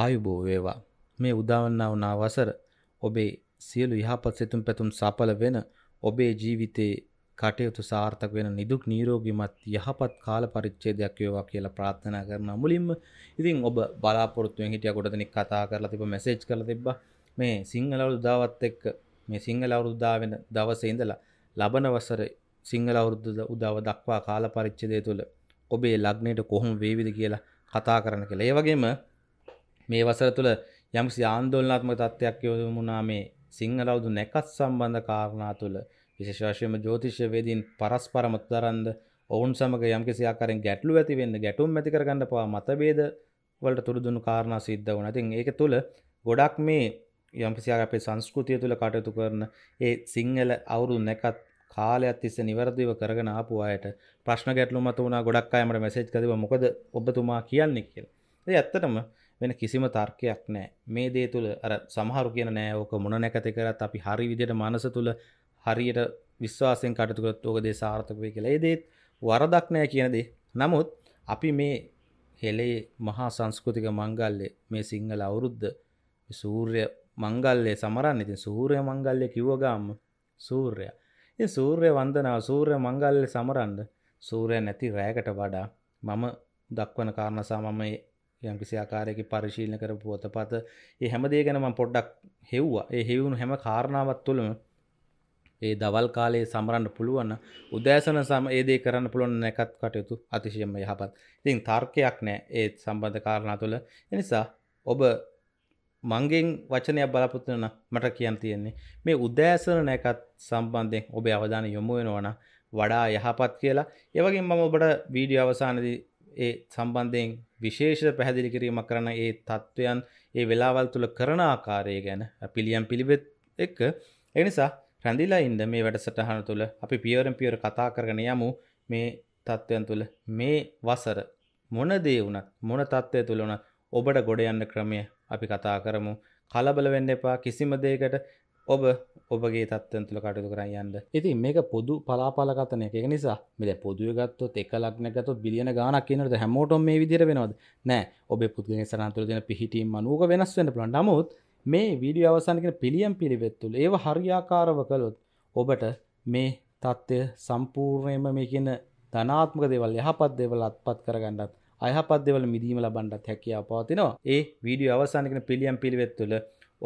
ආයුබෝ වේවා මේ උදාවන්නා වුණා වසර ඔබේ සියලු යහපත් සිතුම් පැතුම් සඵල වෙන ඔබේ ජීවිතේ කටයුතු සාර්ථක වෙන නිදුක් නීරෝගිමත් යහපත් කාල පරිච්ඡේදයක් වේවා කියලා ප්‍රාර්ථනා කරනවා මුලින්ම ඉතින් ඔබ බලාපොරොත්තු වෙන හිටියා කොට දෙනෙක් කතා කරලා තිබ්බ මෙසේජ් කරලා තිබ්බා මේ සිංහල අවුරුද්දාවත් එක්ක මේ සිංහල අවුරුද්දා වෙන දවසේ ඉඳලා ලබන වසරේ සිංහල අවුරුද්ද උදාව දක්වා කාල පරිච්ඡේදය තුළ ඔබේ ලග්නයට කොහොම වේවිද කියලා කතා කරන්න කියලා. ඒ වගේම මේ වසර තුළ යම්සි ආන්දෝලනාත්මක තත්ත්වයක් යොමුණා මේ සිංහලවුදු නැකත් සම්බන්ධ කාරණා තුළ විශේෂවශයම ජෝතිෂ්‍යවේදීන් පරස්පර මතදරන්ද ඔවුන් සමග යම්කිසි ආකාරයෙන් ගැටලු ඇති වෙන්න ගැටුම් ඇති කරගන්න පවා මතභේද වලට තුරුදුණු කාරණා සිද්ධ වුණා. ඉතින් ඒක තුළ ගොඩක් මේ යම්කිසි ආකාරයේ අපේ සංස්කෘතිය තුළ කටයුතු කරන ඒ සිංහල අවුරුදු නැකත් කාලයක් තිස්සේ નિවර්දිව කරගෙන ආපු අයට ප්‍රශ්න ගැටලු මත වුණා ගොඩක් අය මට මැසේජ් කරලා මොකද ඔබතුමා කියන්නේ කියලා. ඒ ඇත්තටම වෙන කිසිම තර්කයක් නෑ මේ දේ තුළ අර සමහරු කියන නෑ ඕක මොන නැකති කරත් අපි හරි විදියට මනස තුළ හරියට විශ්වාසයෙන් කටතුකත් ඕක දේ සාර්ථක වේ කියලා ඒ දේත් වරදක් නෑ කියන දේ නමුත් අපි මේ හෙලේ මහා සංස්කෘතික මංගල්ලේ මේ සිංහල අවුරුද්ධ සූර්ය මංගල්ලේ සමරන්න ඉතින් සූරය මංගල්ලය කිව්වගම්ම සූර්ය ඉ සූර්ය වන්දනාව සූර්ය මංගල්ලෙ සමරන්ඩ සූරය නැති රෑකට වඩා මම දක්වන කාරණසා මම යම් කිසි ආකාරයක පරිශීලන කර පුවතපත ඒ හැමදේ ගැනම පොඩ්ඩක් හෙව්වා ඒ හෙවුණු හැම කාරණාවත් තුළම ඒ දවල් කාලයේ සමරන්න පුළුවන්න උදෑසන සම ඒදේ කරන්න පුළුවන් නැකත් කටයුතු අතිශයම යහපත් ඉතින් තර්කයක් නෑ ඒත් සම්බන්ධ කාරණා තුළ එනිසා ඔබ මංගෙන් වචනයක් බලාපොත්වන මට කියන් තියෙන්නේ මේ උදෑසන නැකත් සම්බන්ධයෙන් ඔබේ අවධාන යොමු වෙනවන වඩා යහපත් කියලා ඒවගේ මම ඔබට වීඩිය අවසානදී ඒ සම්බන්ධයෙන් විශේෂ පැහැදිලි කිරීමක් කරන ඒ තත්ත්වයන් ඒ වෙලාවල් තුළ කරන ආකාරය ගැන පිළියම් පිළිවෙත් එක්ක එනිසා රැඳිලා ඉන්ද මේ වැඩසටහන තුළ අපි පියවරම් පියවර කතා කරගෙන යමු මේ තත්ත්වයන් තුළ මේ වසර මොනදේ වුණත් මොන තත්ත්වය තුළ වුණත් ඔබට ගොඩ යන්න ක්‍රමය අපි කතා කරමු කලබල වෙන්න එපා කිසිම දෙයකට ඔබ ඔබගේ තත්වන තුළ කටයුතු කරන්න යන්න ඉතින් මේක පොදු පලාපලකතනය එක නිසා මෙද පොදුව ගත්තොත් එක ලක්නගත බිලියන ගානක් කියනට හැමෝටම මේ විදිර වෙනවද නෑ ඔබ පුද්ගෙන සරන්තුර දෙන පිහිටීම අනුව වෙනස් වෙන පුළන් නමුත් මේ වීඩිය අවසානකෙන පිළියම් පිළිවෙත්තුල ඒ හරියාකාරව කළොත් ඔබට මේ තත්ත්වය සම්පූර්ණයම මේකන ධනාත්මක දෙවල් යහපත් දෙවල අත්පත් කරගන්නත් අයහපත් දෙවල මිදීම ලබන්ඩත් හැකියාව පවතිනවා ඒ වීඩිය අවසානකන පිළියම් පිළිවෙත්තුළ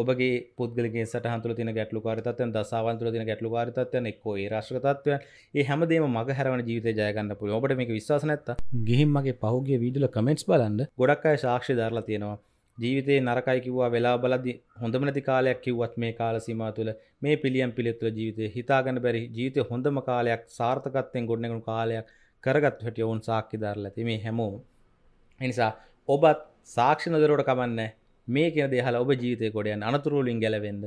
ඔබගේ පුද්ගලගේ සටහන්තුල තින ගැටලු කාරිතත්වයන් දසාවන්තුල තින ගැටලු කාරිතත්වයන් එක්කෝ ඒ රශ්‍රතත්වයන් ඒ හැමදේම මග හැරවන ජීවිතය ජයගන්න පුළ ඔබට මේක විශ්වාස නැත්ත ගිහිම්මගේ පහුගේ වීඩියල කමෙන්ට්ස් බලන්න ගොඩක් අය සාක්ෂි දරලා තියෙනවා ජීවිතේ නරකයි කිව්වා වෙලා බලද්දි හොඳම නැති කාලයක් කිව්වත් මේ කාල සීමාව තුළ මේ පිළියම් පිළිවෙත් තුළ ජීවිතේ හිතාගන්න බැරි ජීවිතේ හොඳම කාලයක් සාර්ථකත්වයෙන් ගොඩනගන කාලයක් කරගත් හැටි වුන් සාක්ෂි දරලා තියෙන්නේ හැමෝම ඒ නිසා ඔබත් සාක්ෂි නොදරුවට කමන්නේ මේ කෙන දෙහලා ඔබ ජීතය කොඩයන් අනතුරුවලින් ගැලවෙන්ද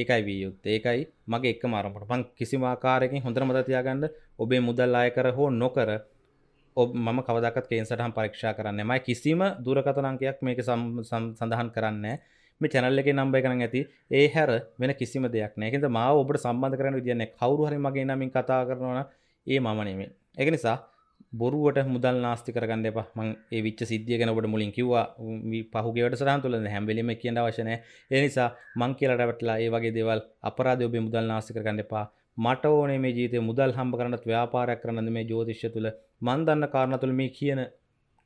ඒකයි විය යුත් ඒකයි මගේ එක් මාරමට පං කිසිමාකාරයකින් හොඳර මතතියාගන්න ඔබේ මුදල් අයකර හෝ නොකර ඔබ ම කවදක් කේන්සටහම් පරක්ෂා කරන්න මයි කිසිම දුරකතනංකයක් මේක සඳහන් කරන්න මේ චැනල්ල එක නම්බය කරන ඇති ඒ හැර වෙන කිසිම දෙයක් නෑකෙද මා ඔබට සම්බන්ධ කරන විදින්නේ කවරු හරි මගේ නමින් කතා කරනවන ඒ මම නෙමේ එක නිසා බොරුවට මුදල් නාස්ති කරගන්න එපා මං ඒ විච්ච සිද්ධිය ගැන ඔබට මුලින් කිව්වා පහුගේ වැඩසටහන් තුළ හැම වෙලෙම කියන අවශ්‍ය නැහැ ඒ නිසා මං කියලා රැවටලා ඒ වගේ දේවල් අපරාධ ඔබේ මුදල් නාස්ති කරගන්න එපා මට ඕනේ මේ ජීවිතේ මුදල් හම්බ කරන්නත් ව්‍යාපාරයක් කරන්නත් මේ ජ්‍යොතිෂය තුළ මන් දන්න කාරණා තුළ මේ කියන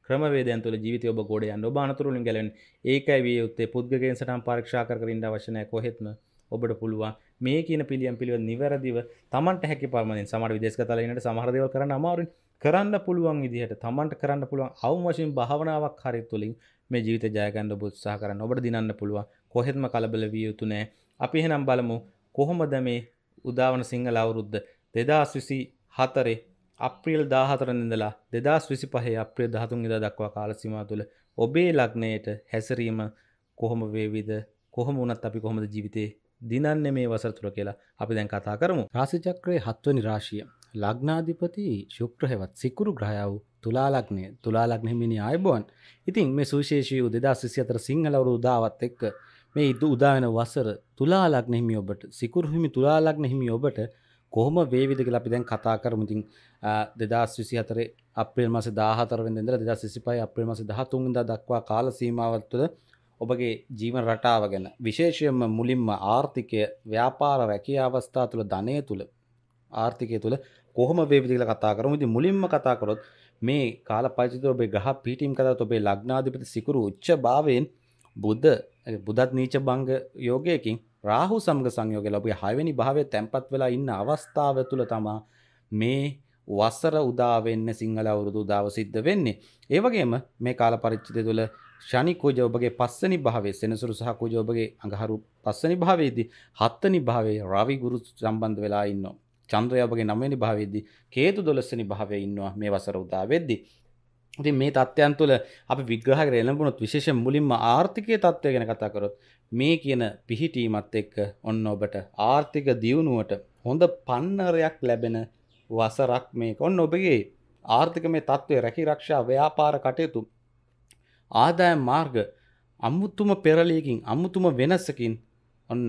ක්‍රමවේදයන් තුළ ජීවිතය ඔබ ගොඩ යන්න ඔබ අනතුරුලින් ගැලවෙන්න ඒකයි විය යුත්තේ පුද්ගලයන් සටහන් පරීක්ෂා කර කර ඉන්න අවශ්‍ය නැහැ කොහෙත්ම ඔබට පුළුවන් මේ කියන පිළියම් පිළිවෙල නිවැරදිව Tamanට හැකි පරිමාණයෙන් සමහර විදේශගත තලයකට සමහර දේවල් කරන්න අමාරුයි කරන්න පුළුවන් විදිහට තමන්ට කරන්න පුළුවන් අවම වශයෙන් භාවනාවක් හරි තුළින් මේ ජීවිත ජයගන්න ඔබ උත්සාහ කරන්න ඔබට දිනන්න පුළුවන් කොහෙත්ම කලබල විය යුතු නෑ අපි එහෙනම් බලමු කොහොමද මේ උදාවන සිංහල අවුරුද්ද දෙදස් විසි හතරේ අප්‍රියල් දාහතරනිඳලා දෙදස් විසි පහේ අප්‍රිය දහතුන් ඉදා දක්වා කාලසිමා තුළ ඔබේ ලග්නයට හැසිරීම කොහොම වේවිද කොහොම වනත් අපි කොහොමද ජීවිතේ දිනන්න මේ වසර තුළ කියලා අපි දැන් කතා කරමු රාසිචක්‍රය හත්වනි රාශිය ලග්නාධිපති ශුක්‍ර හෙවත් සිකුරු ග්‍රහයා වූ තුලා ලග්නය තුලා ලග්න හිමිනි ආයුබෝවන්. ඉතින් මේ සුවිශේෂී වූ 2024 සිංහල වරු උදාවත් එක්ක මේ ඉදු උදා වෙන වසර තුලා ලග්න හිමි ඔබට සිකුරු හිමි තුලා ලග්න හිමි ඔබට කොහොම වේවිද කියලා අපි දැන් කතා කරමු. ඉතින් 2024 අප්‍රේල් මාසේ 14 වෙනිදා ඉඳලා 2025 අප්‍රේල් මාසේ 13 වෙනිදා දක්වා කාල සීමාව තුළ ඔබගේ ජීවන රටාව ගැන විශේෂයෙන්ම මුලින්ම ආර්ථිකය ව්‍යාපාර රැකියා අවස්ථා තුළ ධනය තුළ ආර්ථිකය තුළ කොහොම වේවිද කියලා කතා කරමු. ඉතින් මුලින්ම කතා කරොත් මේ කාල පරිච්ඡේදය ඔබේ ග්‍රහ පීඨීම් කතාවත් ඔබේ ලග්නාධිපති සිකුරු උච්ච භාවයෙන් බුද බුදත් නීච භංග යෝගයකින් රාහු සමග සංයෝගයලා ඔබේ 6 වෙනි භාවයේ තැම්පත් වෙලා ඉන්න අවස්ථාව තුළ තමයි මේ වසර උදා වෙන්න සිංහල අවුරුදු උදාව සිද්ධ වෙන්නේ. ඒ වගේම මේ කාල පරිච්ඡේදය තුළ ශනි කුජ ඔබගේ පස්වෙනි භාවයේ සෙනසුරු සහ කුජ ඔබගේ අඟහරු පස්වෙනි භාවයේදී හත්වෙනි භාවයේ රවි ගුරු සම්බන්ධ වෙලා ඉන්නවා. චන්ද්‍රයබගේ නමනි භාවේද්දි හේතු දොලස්සනි භාවය ඉන්නවා මේ වසර උදා වෙද්දි. ඉති මේ තත්ත්යන් තුළ අප විග්‍රහ රෙලඹුණොත් විශේෂ මුලින්ම ආර්ථිකය තත්ත්වය ගැන කතාකරොත් මේ කියන පිහිටීමත් එක්ක ඔන්න ඔබට ආර්ථික දියුණුවට හොඳ පන්නරයක් ලැබෙන වසරක් මේ ඔන්න ඔබගේ ආර්ථික මේ තත්ත්වය රැකි රක්ෂා ව්‍යාපාර කටයුතු ආදාය මාර්ග අමුතුම පෙරලියකින් අමුතුම වෙනස්සකින් ඔන්න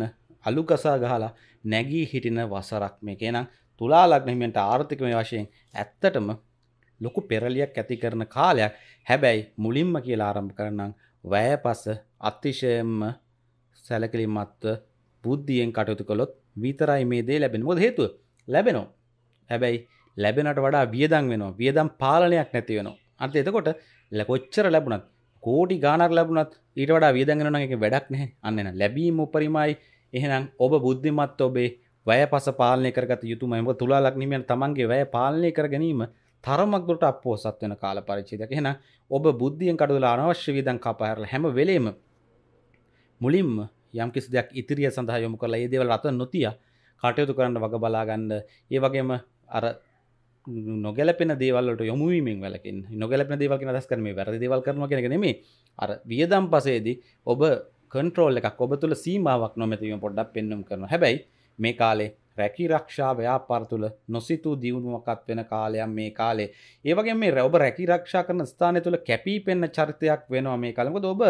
අලුකසා ගහලා නැගී හිටින වසරක් මේ කියනම් තුලා ලග්නහිමියන්ට ආර්ථිකමය වශයෙන් ඇත්තටම ලොකු පෙරලියක් ඇති කරන කාලයක් හැබැයි මුලින්ම කියලා ආරම්භ කරනම් වැය පස අතිශයෙන්ම සැලකිලිමත්ව බුද්ධියෙන් කටයුතු කළොත් විතරයි මේ දේ ලැබෙන මොකද හේතුව ලැබෙනවා හැබැයි ලැබෙනට වඩා වියදම් වෙනවා වියදම් පාලනයක් නැති වෙනවා අන්ත එතකොට කොච්චර ලැබුණත් කෝටි ගානක් ලැබුණත් ඊට වඩා වියදම් වෙනවා නම් ඒක වැඩක් නැහැ අන්න එන ලැබීම උපරිමයි එහෙනම් ඔබ බුද්ධිමත් ඔබේ වැය පස පාලනය කරගත යුතුම එම තුලා ලක්නිමයන් තමන්ගේ වැය පාලනය කර ගැනීම තරමක් දුරට අපෝසත් වෙන කාල පරිච්ඡේදයක. එහෙනම් ඔබ බුද්ධියෙන් කඩලා අනවශ්‍ය වියදම් කපා හැරලා හැම වෙලෙම මුලින්ම යම් කිසි දෙයක් ඉදිරිය සඳහා යොමු කරලා ඒ දේවල් අත නොතියා කටයුතු කරන්න වග බලා ගන්න. ඒ වගේම අර නොගැලපෙන දේවල් වලට යොමු වීමෙන් වැළකෙන්න. නොගැලපෙන දේවල් කියන අදහස් කරන්නේ වැරදි දේවල් කරනවා කියන එක නෙමෙයි. අර වියදම් පසේදී ඔබ කන්ට්‍රෝල් එකක් ඔබ තුළ සීමාවක් නොමැතිවීම පොඩ්ඩක් පෙන්නුම් කරන හැබැයි මේ කාලේ රැකි රක්ෂා ව්‍යාපාර තුළ නොසිතූ දියුණුවකත් වෙන කාලයක් මේ කාලේ ඒවගේ මේ රැඔබ රැකි රක්ෂා කරන ස්ථානය තුළ කැපී පෙන්න්න චරිතයක් වෙනවා මේ කලමකද ඔබ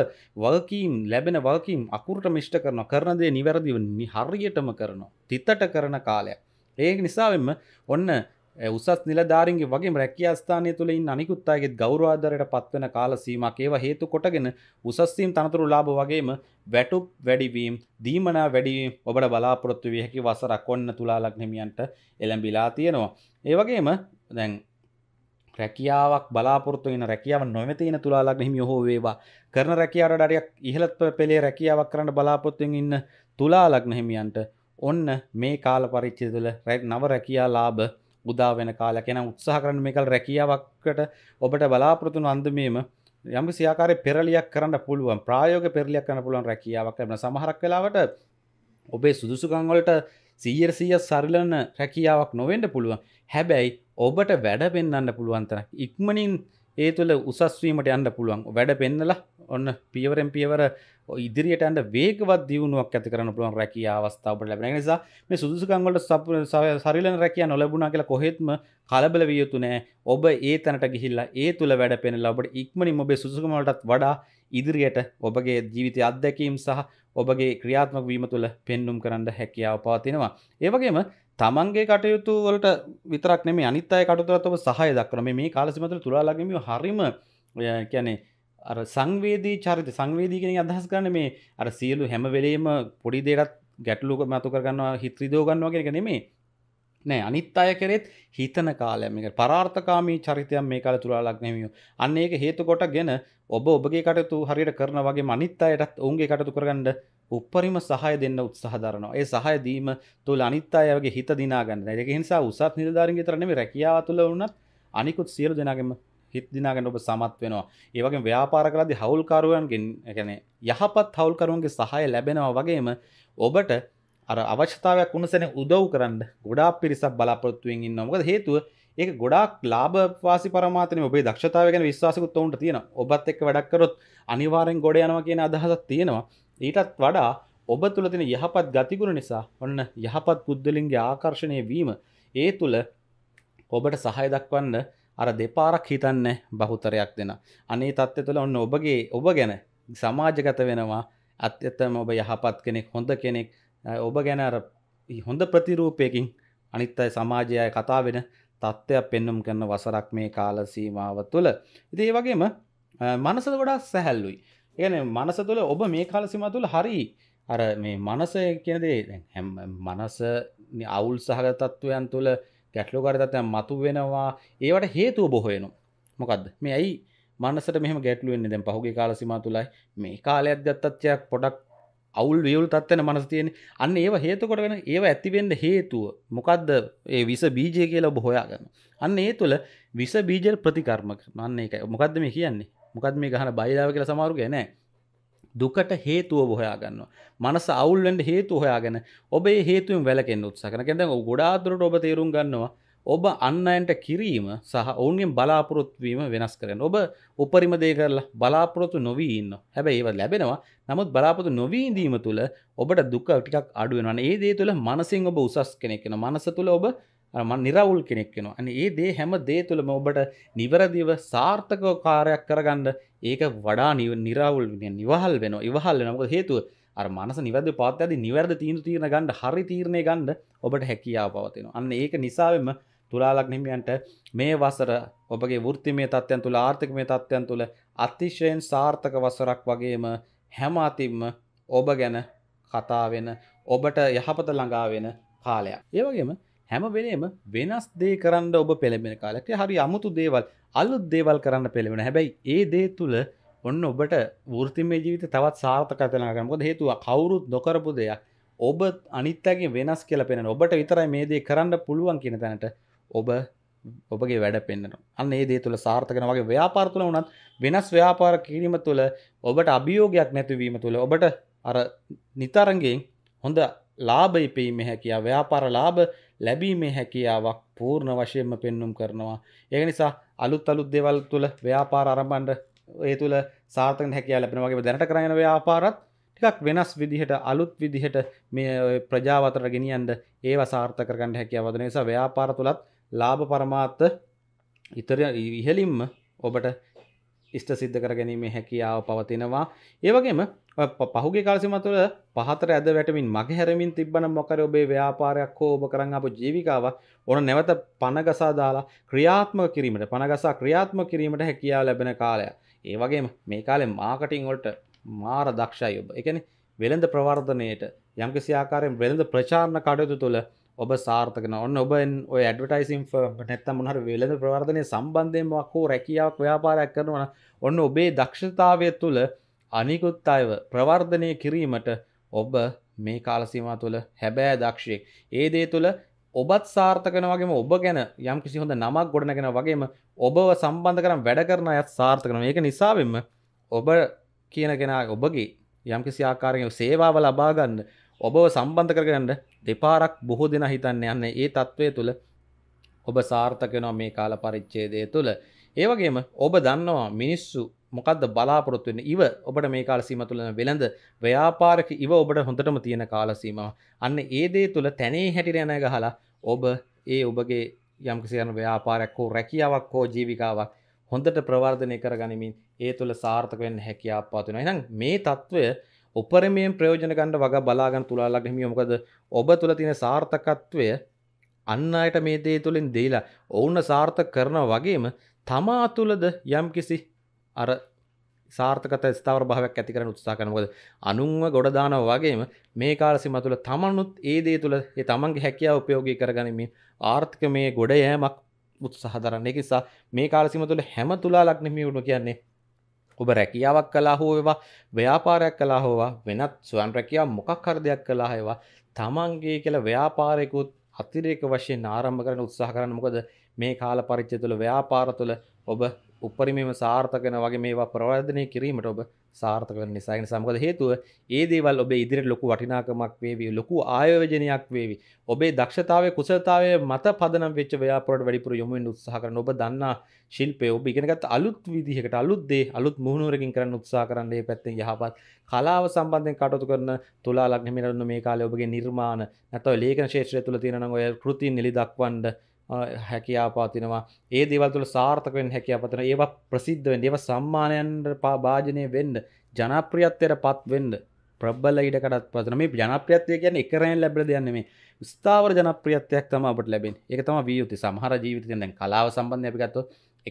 වගකීම් ලැබෙන වගකීම් අකුරට මිෂ්ට කරන කරනදේ නිවැරදිව හරියටම කරනවා තිත්තට කරන කාලයක් ඒක නිසාවෙම ඔන්න උසස් නිලධාරන්ගේ වගේ රැකිය ස්ථානය තුළින් අනිකුත්තාගේ ගෞරවාදරයට පත්වන කාල සීමක් ඒව හේතු කොටගෙන උසස්සීම් තනතුරු ලාභ වගේම වැටුප් වැඩිවීම් දීමනා වැඩිවීම් ඔබට බලාපොරොත්තු විය හැකි වසරක් ඔන්න තුලාලක් හිමියන්ට එළඹිලා තියෙනවා. ඒ වගේම දැන් රැකියාවක් බලාපොරොත්තු වෙන රැකියාව නොමැතින තුලාලක් හිමිය හෝ වේවා කරන රැකියාවට අරයක් ඉහළත් පෙළේ රැකියාවක් කරන්න බලාපොරොත්තු ඉන්න තුලාලක් හිමියන්ට ඔන්න මේ කාල පරිච්ඡේදවල නව රැකියා ලාභ බුදා වෙන කාලයක් එන උත්සාහ කරන්න මේකල් රැකියාවක්කට ඔබට බලාපොරොතුන් අන්දමීම යම සියාකාර පෙරලියක් කරන්න පුළුවන් ප්‍රායෝග පෙරලියක් කන්න පුළුවන් රැකියාවක් ලබන සමහරක් වෙලාවට ඔබේ සුදුසුකංවලට සීර් සීය සරිලන රැකියාවක් නොවෙන්ඩ පුළුවන් හැබැයි ඔබට වැඩ පෙන්න්න පුළුවන්තන ඉක්මනින් ඒ තුළ උසස්වීමට යන්න පුළුවන් වැඩ පෙන්නලා ඔන්න පියවරෙන් පියවර ඉදිරියට ඇන්ට වේගවත් දියුණුවක් ඇති කරන පුළුවන් රැකිය අවස්ථාවට ලැබෙන නිසා මේ සුදුසුකංගොලට සප සරිලන රැකිය නොලැබුණා කියලා කොහෙත්ම කලබල විය යුතු නෑ ඔබ ඒ තැනට ගිහිල්ලා ඒ තුළ වැඩ පෙනලා ඔබට ඉක්මනින් ඔබේ සුදුසුකමලටත් වඩා ඉදිරියට ඔබගේ ජීවිතය අත්දැකීම් සහ ඔබගේ ක්‍රියාත්මක වීම තුළ පෙන්නුම් කරන්න හැකියාව පවතිනවා ඒවගේම තමන්ගේ කටයුතු වලට විතරක් නෙම අනිත් අය කටුතුරත් ඔබ සහය දක්රම මේ කාලසිමතුල තුරාලගම හරිම කියැනේ අර සංවේදී චරිත සංවේදී කෙන අදහස් ගන්න මේ අර සියලු හැමවෙලේම පොඩි දේරත් ගැටලුක මතු කරගන්නවා හිත්‍රදෝගන්නවා කෙනෙ නෙමේ නෑ අනිත් අය කෙරෙත් හිතන කාලයම පරාර්ථකාමී චරිතයම් මේ කාල තුරාලක් නෙමියෝ අන්න ඒක හේතු කොට ගෙන ඔබ ඔබගේ කටතු හරියට කරන වගේ මනිත් අයටත් ඔවුන්ගේ කටතු කරගන්න උපරිම සහය දෙන්න උත්සාහදරනවා ඒ සහය දීම තුළ අනිත් අයගේ හිත දිනාගන්න ඒක නිසා උසත් නිලධාරන්ගේ තරනෙම රැකියාව තුළ වුණත් අනිකුත් සියලු දෙනාගෙම හිත් දිනාගෙන ඔබ සමත් වෙනවා ඒවගේ ව්‍යාපාර කරදි හවුල්කරුවන්ගෙන් ගැන යහපත් හවුල්කරුවන්ගේ සහය ලැබෙනවා වගේම ඔබට අර අවශ්‍යතාවයක් වුණසෙන උදව් කරන්න ගොඩා පිරිසක් බලාපොරොත්තුවෙන් ඉන්න මොකද හේතුව ඒක ගොඩක් ලාබ වාසි පරමාතන ඔබේ දක්ෂතාව ගැන විශවාසකුත් ඔවුන්ට තියෙන ඔබත් එක් වැඩක්කරොත් අනිවාරෙන් ගොඩ යනවා කියන අදහසක් තියෙනවා ඊටත් වඩා ඔබ තුළ තින යහපත් ගතිගුණ නිසා ඔන්න යහපත් පුද්ගලින්ගේ ආකර්ශණය වීම ඒ තුළ ඔබට සහය දක්වන්න අර දෙපාරක් හිතන්න බහුතරයක් දෙෙන අනේ තත්ත්ව තුළ ඔන්න ඔබගේ ඔබ ගැන සමාජගත වෙනවා අත්‍යත්තම ඔබ යහපත් කෙනෙක් හොඳ කෙනෙක් ඔබ ගැන අර හොඳ ප්‍රතිරූපයකින් අනිත් අයි සමාජයය කතා වෙන තත්ත්වයක් පෙන්නුම් කරන වසරක් මේ කාලසීමාව තුළ ඉති ඒ වගේම මනස ගොඩා සැහැල්ලුයි ඒන මනස තුළ ඔබ මේ කාලසිම තුළ හරි අර මේ මනස කියනදේ හැම් මනස අවුල් සහග තත්ත්වයන් තුළ ගැටලුකරතත්වයන් මතු වෙනවා ඒවට හේතුව බොහොයනු මොකක්ද මේ ඇයි මනසට මෙම ගැටලුවෙන්නේ දැන් පහුගේ කාලසිම තුළයි මේ කාලයක් ගත්තත්වයක් පොඩක් අවුල් වියවුල් තත්වන මනස තියෙන අන්න ඒවා හේතුකොටගෙන ඒවා ඇතිවෙන්න හේතුව මොකක්ද ඒ විස බීජය කියලා ඔබ හොයාගන්න අන්න ඒ තුළ විස බීජල් ප්‍රතිකර්ම කරන්න එක මොකක්ද මේ කියන්නේ මොකද මේ ගහන බයිලාව කියලා සමාරු ගැනෑ දුකට හේතුව බොහයාගන්නවා මනස අවුල්ලට හේතු හොයාගෙන ඔබේ හේතුවෙන් වැලකෙන් උත්සකන කෙද ගොඩාදුරට ඔබ තේරුම් ගන්නවා ඔබ අන්න අයන්ට කිරීම සහ ඔවුන්ගේ බලාපොරොත්වීම වෙනස් කරන ඔබ උපරිම දේ කරලා බලාපොරොතු නොවී ඉන්න හැබැයි ඒව ලැබෙනවා නමුත් බලාපොතු නොවීදීම තුළ ඔබට දුක ටිකක් අඩුවෙනන ඒ දේ තුළ මනසිං ඔබ උසස් කෙනෙක්ෙන මනස තුළ ඔබ මන් නිරවුල් කෙනෙක්ෙනවා ඇන ඒ දේ හැම දේ තුළම ඔබට නිවරදිව සාර්ථකෝ කාරයක් කරගන්න ඒක වඩා නිව නිරවුල් නිවහල් වෙන ඉවහල් නක හේතුව අර මනස නිවැද පාත්ති නිවැරද තීන්ු තීරණ ගණඩ හරි තීරණය ගණ්ඩ ඔබට හැකියාව පවතිෙන අන්න ඒක නිසාවෙම තුලාලග්න හිමියන්ට මේ වසර ඔබගේ වෘත්තිමය තත්ත්වයන් තුළ ආර්ථිකමය තත්ත්වයන් තුළ අතිශයෙන් සාර්ථක වසරක් වගේම හැම අතින්ම ඔබ ගැන කතා වෙන ඔබට යහපත ළඟා වෙන කාලයක්. ඒ වගේම හැම වෙලේම වෙනස් දේ කරන්න ඔබ පෙළඹෙන කාලෙට හරි අමුතු දේවල් අලුත් දේවල් කරන්න පෙළවෙන හැබැයි ඒ දේ තුළ ඔන්න ඔබට වෘතිමේ ජීවිත තවත් සාර්ථකතනකරකොද හේතුව කවුරුත් නොකරපු දෙයක් ඔබ අනිත්තගේ වෙනස් කියලපෙන ඔබට විතරයි මේ දේ කරන්න පුළුවන් කියන තැනට ඔබ ඔබගේ වැඩ පෙන්න්නන අන්න ඒ දේ තුළ සාර්ථකන වගේ ව්‍යාපාර තුළ වනත් වෙනස් ව්‍යාපාර කිරීම තුළ ඔබට අභියෝගයක් නැතිවීම තුළ ඔබට අර නිතරගෙන් හොඳ ලාභයි පෙීම හැකියා ව්‍යාපාර ලාභ ලැබීමේ හැකියාවක් පූර්ණ වශයෙන්ම පෙන්නුම් කරනවා. ඒ නිසා අලුත් අලුත් දෙවල් තුළ ව්‍යාපාර අරම්බන්ඩ ඒ තුළ සාර්ථක හැකයා ලැබෙන වගේ දැනට කරගෙන ව්‍යාපාරත් ටිකක් වෙනස් විදිහට අලුත් විදිහට මේ ප්‍රජාවතර ගෙනියන්ට ඒව සාර්ථකරගන්න හැකියාවද නිසා ව්‍යාපාර තුළත් ලාභ පරමාත්ත ඉතර ඉහලින්ම ඔබට ඉෂ්ට සිද්ධ කර ගැනීමේ හැකියාව පවතිනවා ඒවගේම පහුගේ කාලසිම තුළ පහතර ඇද වැටමින් මග හැරමින් තිබන මොකර ඔබේ ව්‍යාපාරයක් හෝ ඔබ කරන්න අප ජීවිකාව ඕන නැවත පණගසා දාලා ක්‍රියාත්ම කිරීමට පණගසා ක්‍රියාත්ම කිරීමට හැකියාව ලැබෙන කාලය ඒවගේම මේ කාලේ මාකටිං වලට මාර දක්ෂයි ඔබ එකන වෙළඳ ප්‍රවර්ධනයට යම්කිසි ආකාරයෙන් වෙළඳ ප්‍රචාරණ කටයුතු තුළ ඔබ සාර්ථකන ඔන්න ඔබන් ඔය ඇඩවටයිසිම් නැත්ත මොහර වෙළඳ ප්‍රවර්ධනය සම්බන්ධයමක් හෝ රැකියාවක් ව්‍යාපාරයක් කරනවන ඔන්න ඔබේ දක්ෂතාවය තුළ අනිකුත් අයව ප්‍රවර්ධනය කිරීමට ඔබ මේ කාලසීමා තුළ හැබෑ දක්ෂයෙක් ඒ දේ තුළ ඔබත් සාර්ථකන වගේම ඔබ ගැන යම් කිසි හොඳ නමක් ගොඩනගෙන වගේම ඔබව සම්බන්ධ කරම් වැඩ කරන අයත් සාර්ථකන ඒක නිසාවෙන්ම ඔබ කියනගෙන ඔබගේ යම් කිසි ආකාරයෙන් සේවාව ලබාගන්න ඔබව සම්බන්ධ කරගන්නට දෙපාරක් බොහෝ දෙන හිතන්න යන්න ඒ තත්ත්වය තුළ ඔබ සාර්ථකනවා මේ කාල පරිච්චේදය තුළ ඒවගේම ඔබ දන්නවා මිනිස්සු මොකද බලාපොරොත්තු වෙන ඉව ඔබට මේ කාල සීම තුළ වෙළඳ ව්‍යාපාරක ඉව ඔබට හොඳටම තියෙන කාල සීමාව අන්න ඒ දේ තුළ තැනේ හැටිර යන ගහලා ඔබ ඒ ඔබගේ යම්කිසි කරන ව්‍යාපාරයක් හෝ රැකියාවක් හෝ ජීවිකාවක් හොඳට ප්‍රවර්ධනය කර ගනිමින් ඒ තුළ සාර්ථක වෙන්න හැකියාව පාතුන. එහෙනම් මේ తত্ত্বය උපරිමයෙන් ප්‍රයෝජන ගන්න වග බලාගන්න තුලාලක් හිමියෝ මොකද ඔබ තුල තියෙන සාර්ථකත්වය අන් අයට මේ දේ තුලින් දෙයිලා ඔවුන් සාර්ථක කරන වගේම තමා තුලද යම්කිසි අර සාර්ථකත ස්ථාවර භාවයක් ඇති කරන උත්සාහ කරන මොකද අනුන්ව ගොඩ දානවා වගේම මේ කාල සීමා තුල තමනුත් ඒ දේ තුල ඒ තමන්ගේ හැකියාව ප්‍රයෝගී කරගනිමින් ආර්ථිකමේ ගොඩ යෑමක් උත්සාහ දරන්නේ ඒ නිසා මේ කාල සීමා තුල හැම තුලාලක් හිමියෝ කියන්නේ ඔබ රැකියාවක් කලා හෝ ඒවා ව්‍යාපාරයක් කලා හෝවා වෙනත් ස්වයන් රැකියාව මොකක් හරි දෙයක් කලා ඒවා තමන්ගේ කියලා ව්‍යාපාරයකුත් අතිරේක වශයෙන් ආරම්භ කරන උත්සාහ කරන්න මොකද මේ කාල පරිච්ඡය තුළ ව්‍යාපාර තුළ ඔබ උපරිමම සාර්ථක වෙන වගේ මේවා ප්‍රවර්ධනය කිරීමට ඔබ සාර්ථක වෙන නිසා ඒ නිසා මොකද හේතුව ඒ දේවල් ඔබේ ඉදිරියට ලොකු වටිනාකමක් වේවි ලොකු ආයෝජනයක් වේවි ඔබේ දක්ෂතාවය කුසලතාවය මත පදනම් වෙච්ච ව්‍යාපාරයට වැඩිපුර යොමු වෙන්න උත්සාහ කරන ඔබ දන්නා ශිල්පය ඔබ ඉගෙනගත් අලුත් විදිහකට අලුත් දේ අලුත් මුහුණුවරකින් කරන්න උත්සාහ කරන්න මේ පැත්තෙන් යහපත් කලාව සම්බන්ධයෙන් කටයුතු කරන තුලා ලග්න මිනිරුන් මේ කාලේ ඔබගේ නිර්මාණ නැත්නම් ලේඛන ක්ෂේත්‍රය තුල තියෙන නම් ඔය කෘති නිලි දක්වන්න හැකයා පාතිනවා ඒ දෙවල්තුල සාර්ථකෙන් හැකයා පතන ඒවා ප්‍රසිද්ධවෙන් ඒව සම්මානයන්ට පා භාජනය වෙන්න ජනප්‍රියත්වයට පත් වෙන්න ප්‍රබ්බල ඉඩකටත් පතන මේ ජනප්‍රියත්වය කියන එකරෙන් ලැබල දෙයන්න මේ ස්ථාවර ජනප්‍රියත්වයක් තම ඔබට ලැබෙන් එක තම වියයුතු සමහර ජීවිතය දැන් කලාව සම්බන්ධ අපිගත්ත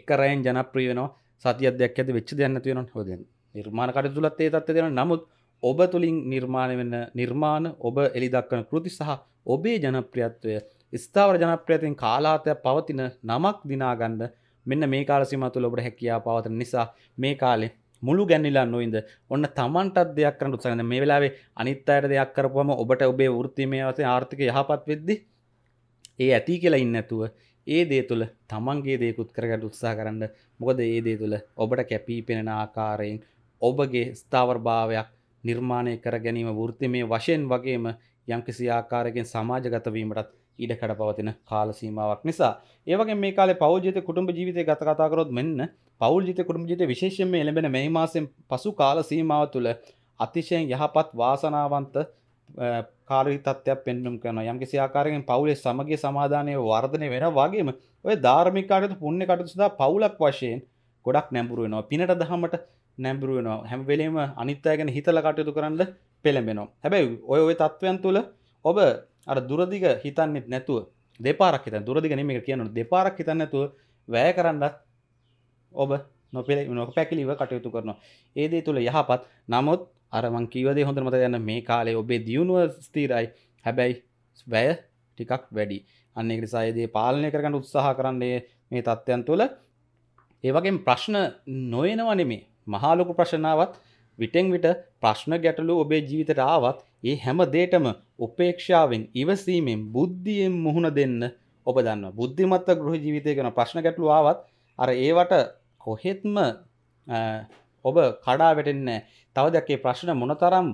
එකරයෙන් ජනප්‍රිය වෙනවා සතියදයක් ඇති වෙච්ච දෙයන්න තියෙන හොද නිර්මාණකට තුළත් ඒ තත්ව දෙෙන නමුත් ඔබ තුළින් නිර්මාණය වන්න නිර්මාණ ඔබ එලි දක්වන කෘති සහ ඔබේ ජනප්‍රියත්වය ස්ථාවර ජනප්‍රියතින් කාලාතයක් පවතින නමක් දිනාගන්න මෙන්න මේ කාලසිම තුළ ඔබට හැකියා පවතන නිසා මේ කාලේ මුළු ගැන්නිලා නොයින්ද ඔන්න තමන්ටත් දෙයක් කරන්න උත්සාහන මේ වෙලාවේ අනිත් අයට දෙයක් කරපුවම ඔබට ඔබේ වෘත්තිමය වශයෙන් ආර්ථික යහපත් වෙද්දී ඒ ඇති කියලා ඉන්නේ නැතුව ඒ දේ තුළ තමන්ගේ දේකුත් කරගන්න උත්සාහ කරන්න මොකද ඒ දේ තුළ ඔබට කැපී පෙනෙන ආකාරයෙන් ඔබගේ ස්ථාවරභාවයක් නිර්මාණය කර ගැනීම වෘත්තිමය වශයෙන් වගේම යම්කිසි ආකාරයකින් සමාජගත වීමටත් ඉඩකඩ පවතින කාලසීමාවක් නිසා ඒවගේ මේ කාලේ පෞද්ජිත කුටුම්බ ජීවිතය ගත කතා කරොත් මෙන්න පෞද්ජිත කුටුම්බ ජීවිතය විශේෂයෙන්ම එළඹෙන මේ මාසෙන් පසු කාල සීමාව තුළ අතිශයෙන් යහපත් වාසනාවන්ත කාලී තත්ත්වයක් පෙන්වුම් කරනවා යම්කිසි ආකාරයකින් පවුලේ සමගිය සමාදානය වර්ධනය වෙන වගේම ඔය ධාර්මික කටයුතු පුණ්‍ය කටයුතු සඳහා පවුලක් වශයෙන් ගොඩක් නැඹුරු වෙනවා පිනට දහමට නැඹුරු වෙනවා හැම වෙලෙම අනිත් අය ගැන හිතලා කටයුතු කරන්න පෙළඹෙනවා හැබැයි ඔය ඔය තත්ත්වයන් තුළ ඔබ අර දුරදිග හිතන්නෙත් නැතුව දෙපාරක් හිතන් දුරදිග නෙමෙයි කියන්න දෙපාරක් හිතන්න නැතුව වැය කරන්නත් ඔබ නොපෙළේ නොක පැකිලිව කටයුතු කරනවා. ඒ දේ තුල යහපත්. නමුත් අර මං කීව දේ හොඳට මතක ගන්න මේ කාලේ ඔබේ දියුණුව ස්ථිරයි. හැබැයි වැය ටිකක් වැඩි. අන්න ඒක නිසා ඒ දේ පාලනය කරගන්න උත්සාහ කරන්නේ මේ තත්ත්වයන් තුළ ඒ වගේ ප්‍රශ්න නොයනවා නෙමේ. මහා ලොකු ප්‍රශ්නාවක් විටෙන් විට ප්‍රශ්න ගැටලු ඔබේ ජීවිතට ආවත් ඒ හැම දෙයකම උපේක්ෂාවෙන් ඉවසීමෙන් බුද්ධියෙන් මුහුණ දෙන්න ඔබ දන්නවා. බුද්ධිමත්ව ගෘහ ජීවිතය ගැන ප්‍රශ්න ගැටලු ආවත් අර ඒවට කොහෙත්ම ඔබ කඩා වැටෙන්නේ තව දැක්කේ ප්‍රශ්න මොනතරම්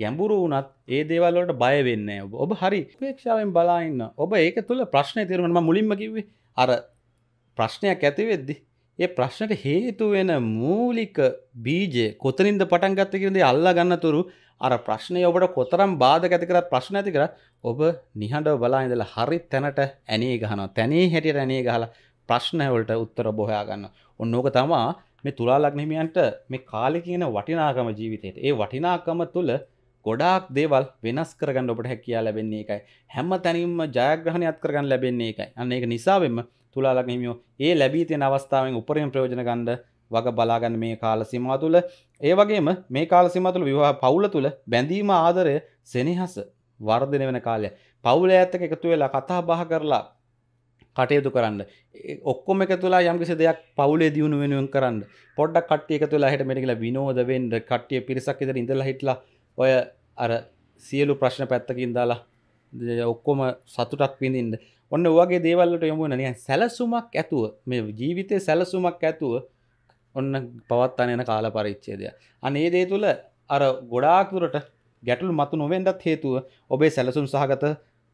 ගැඹුරු වුණත් ඒ දේවල් වලට බය වෙන්නේ ඔබ. ඔබ හරි උපේක්ෂාවෙන් බලා ඉන්න. ඔබ ඒක තුල ප්‍රශ්නේ తీරමන මම මුලින්ම කිව්වේ අර ප්‍රශ්නයක් ඇති වෙද්දී ඒ ප්‍රශ්නට හේතු වෙන මූලික බීජය කොතනින්ද පටන් ගත්ත කිරදේ අල්ලා ගන්නතුරු අර ප්‍රශ්නය ඔබට කොතරම් බාධ ඇතිකරත් ප්‍රශ්න ඇතිකර ඔබ නිහඬව බලා ඉඳලා හරි තැනට ඇනේ ගහනවා තැනේ හැටියට ඇනේ ගහලා ප්‍රශ්නවලට උත්තර බොහයා ගන්න ඔන්න ඕක තමා මේ තුලා ලග්නහිමියන්ට මේ කාලෙ කියන වටිනාකම ජීවිතයට ඒ වටිනාකම තුළ ගොඩාක් දේවල් වෙනස් කරගන්න ඔබට හැකියා ලැබෙන්නේ එකයි හැම තැනින්ම ජයග්‍රහණයක් කරගන්න ලැබෙන්නේ එකයි අන්න ඒක නිසාවෙම තුලාලග හිමියෝ ඒ ලැබී තියෙන අවස්ථාවෙන් උපරිම ප්‍රයෝජන ගන්න වග බලාගන්න මේ කාල සීමාව තුළ ඒ වගේම මේ කාල සීමාව තුළ විවාහ පවුල තුළ බැඳීම ආදරය සෙනෙහස වර්ධනය වෙන කාලය පවුල ඇත්ත එකතු වෙලා කතා බහ කරලා කටයුතු කරන්න ඔක්කොම එක තුලා යම්කිසි දෙයක් පවුලේ දියුණු වෙනුවෙන් කරන්න පොඩ්ඩක් කට්ටිය එක තුලා හෙට මෙට කියලා විනෝද වෙන්න කට්ටිය පිරිසක් ඉදර ඉඳලා හිටලා ඔය අර සියලු ප්‍රශ්න පැත්තකින් දාලා ඔක්කොම සතුටක් විඳින්න ඔන්න වගේ දේවල්ලට යොමුනනය සැලසුමක් ඇතුව මේ ජීවිතය සැලසුමක් ඇතුව ඔන්න පවත් අනයන කාල පරිච්චේදය අනේ දේ තුළ අර ගොඩාකුරට ගැටල් මතු නොවෙන්ඩත් හේතුව ඔබේ සැලසුම් සහගත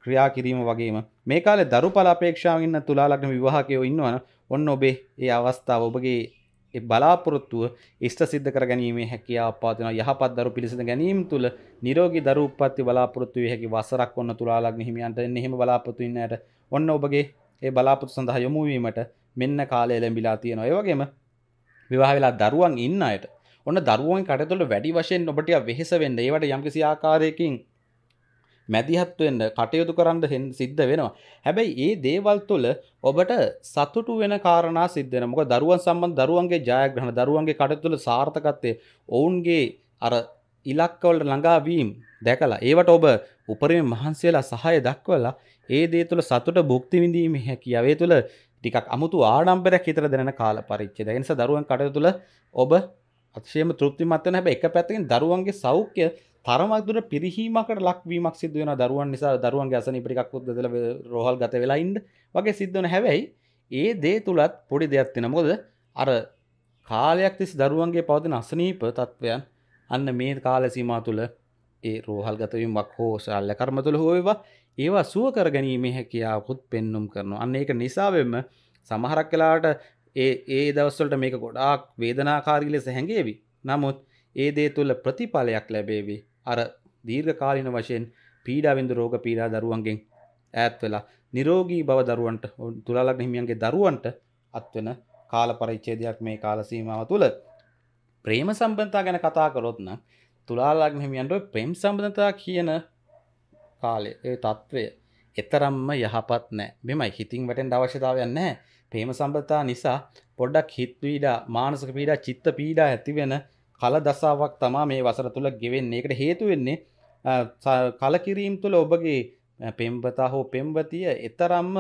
ක්‍රියා කිරීම වගේම මේ කාලේ දරු පලාපේක්ෂාවන්න තුලාලක්න විවාහකයෝ ඉන්නවන ඔන්න ඔබේ ඒ අවස්ථාව ඔබගේ බලාපොරොත්තුව ඉස්ට සිද්ධ කර ගැනීමේ හැකියා පාතින යහපත් දරු පිළිසඳ ගැනීම තුළ නිරෝගි දරුපත්ති බලාපොරොත්තුවය හැකි වසරක් ඔන්න තුලාලක් හිමියන්ට එහෙම බලාපොතුන්නට ඔන්න ඔබගේ ඒ බලාපොත් සඳහා යොමුවීමට මෙන්න කාලය එළඹිලා තියෙනවා ඒවගේම විවාහ වෙලා දරුවන් ඉන්න අයට ඔන්න දරුවන් කටතුළ වැඩි වශයෙන් ඔබට වෙහෙස වෙන්න ඒවට යම්කිසි ආකාරයකින් මැදිහත්වෙන්න කටයුතු කරන්න හෙන් සිද්ධ වෙනවා හැබැයි ඒ දේවල් තුළ ඔබට සතුටු වෙන කාරණා සිද්ධෙන මොක දරුවන් සම්බන්ධ දරුවන්ගේ ජයග්‍රහණ දරුවන්ගේ කටතුළ සාර්ථකත්වය ඔවුන්ගේ අර ඉලක්කවලට ළඟාවීම් දැකලා ඒවට ඔබ උපරිම මහන්සියලා සහය දක්වලා ඒ දේ තුළ සතුට භුක්තිවිඳීම හැකියාවේ තුළ ටිකක් අමුතු ආඩම්බරයක් හිතර දෙන කාල පරිච්චේ දැනිස දරුවන් කටයුතු තුළ ඔබ අක්ෂයම තෘප්තිමත්වන හැබ එක පැත්තකින් දරුවන්ගේ සෞඛ්‍ය තරමක්දුර පිරිහීමකට ලක්වීමක් සිද වෙන දරුවන් නිසා දරුවන්ගේ අසන පිකක් උද්දල රෝහල් ගත වෙලායින්ඩ වගේ සිද්ධන හැබැයි ඒ දේ තුළත් පොඩි දෙයක් තින මොද අර කාලයක් තිස් දරුවන්ගේ පවතින අසනීප තත්ත්වයන් අන්න මේ කාලසීමා තුළ ඒ රෝහල් ගතවීමක් හෝ ශල්ල කර්මතුළ හෝවා ඒවා සුව කර ගැනීම හැකියාවකුත් පෙන්නුම් කරනවා අන්න ඒක නිසාවෙම සමහරක් කලාට ඒ ඒ දවස්වලට මේක ගොඩාක් වේදනාකාරී ලෙස හැඟේවි නමුත් ඒ දේ තුළ ප්‍රතිඵලයක් ලැබේවි අර දීර්ඝකාලින වශයෙන් පීඩාවිඳු රෝග පීඩා දරුවන්ගෙන් ඈත් වෙලා නිරෝගී බව දරුවන්ට තුලාලග්න හිමියන්ගේ දරුවන්ට අත්වෙන කාල පරිච්ඡේදයක් මේ කාල සීමාව තුළ ප්‍රේම සම්බන්ධතා ගැන කතා කරොත් නම් තුලාලග්න හිමියන්ට ප්‍රේම් සම්බඳතා කියන කාලේ ඒ තත්ත්වය එතරම්ම යහපත් නෑ මෙමයි හිතින් වැටෙන් අවශ්‍යතාවයන්න ප්‍රේම සම්බතා නිසා පොඩ්ඩක් හිත්වීඩා මානසක පීඩා චිත්ත පීඩා ඇතිවෙන කල දසාවක් තමා මේ වසර තුළ ගෙවෙන්නේ එකට හේතුවෙන්නේ කලකිරීම් තුළ ඔබගේ පෙම්බතා හෝ පෙම්වතිය එතරම්ම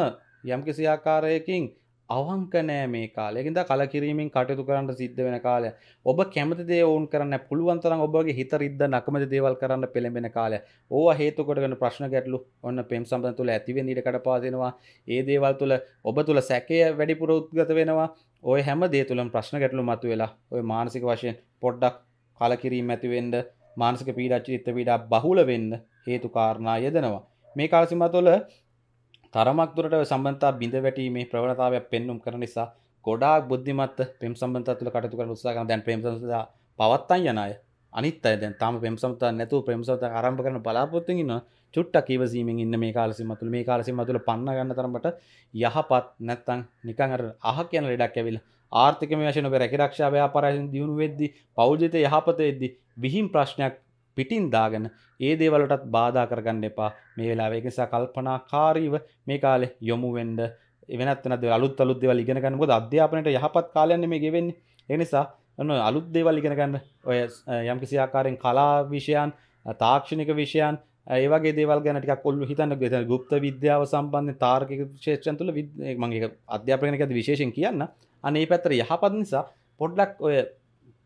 යම්කිසි ආකාරයකින් අවංක නෑ මේ කාලෙකින්ද කලකිරීමෙන් කටයුතු කරන්න සිද්ධ වෙන කාලය ඔබ කැමති දේ ඔවුන් කරන්න පුළුවන්තරම් ඔබගේ හිත රිද්ද නකමති දේවල් කරන්න පෙළඹෙන කාලය ඕ හේතුකොටගෙන ප්‍රශ්න ගැටලු ඔන්න පෙම් සම්බඳ තුළ ඇතිවෙන් ඊට කඩපාදෙනවා ඒ දේවල් තුළ ඔබ තුළ සැකය වැඩිපුර උද්ගත වෙනවා ඔය හැම දේ තුළම් ප්‍රශ්න ගැටලු මතු වෙලා ඔය මානසික වශයෙන් පොඩ්ඩක් කලකිරීම ඇතිවෙන්ඩ මානසික පීඩච්චි ඉත්ත පීඩා බහුල වෙන්න හේතුකාරණා යදනවා මේ කාලසිම තුළ තරමක් දුරට සම්බන්තා බිඳ වැටීමේ ප්‍රවණතාවයක් පෙන්නුම් කරන නිසා ගොඩාක් බුද්ධිමත් පෙම් සම්බන්ධතා තුළ කටයුතු කරන උත්සාහ කරන දැන් ප්‍රේම සම්බන්ධතා පවත්තන් යන අය අනිත් අය දැන් තාම පෙම් සම්බන්ධතා නැතුව ප්‍රේම සම්බන්ධතා ආරම්භ කරන බලාපොරොත්තුෙන් ඉන්න චුට්ටක් ඉවසීමෙන් ඉන්න මේ කාල සීමාව තුළ මේ කාල සීමාව තුළ පන්න ගන්න තරමට යහපත් නැත්නම් නිකන් අර අහක යන ලෙඩක් ඇවිල්ලා ආර්ථික වශයෙන් ඔබ රැකිරක්ෂා ව්‍යාපාරයෙන් දියුණු වෙද්දී පෞද්ගලික යහපත වෙද්දී විහිං ප්‍රශ්නයක් පිටින් දාගෙන ඒ දේවලටත් බාධා කරගන්න එපා මේ වෙලාවේ ඒක නිසා කල්පනාකාරීව මේ කාලේ යොමු වෙන්න වෙනත් වෙනත් දේවල් අලුත් අලුත් දේවල් ඉගෙන ගන්න මොකද අධ්‍යාපනයේ යහපත් කාලයන්නේ මේ ගෙවෙන්නේ ඒ නිසා ඔන්න අලුත් දේවල් ඉගෙන ගන්න ඔය යම්කිසි ආකාරයෙන් කලා විෂයන් තාක්ෂණික විෂයන් ඒ වගේ දේවල් ගැන ටිකක් ඔල්ලු හිතන්න ගත ගුප්ත විද්‍යාව සම්බන්ධ තාර්කික ශේෂ්ත්‍රයන් තුළ මගේ අධ්‍යාපනය ගැන විශේෂයෙන් කියන්න අනේ පැත්තට යහපත් නිසා පොඩ්ඩක් ඔය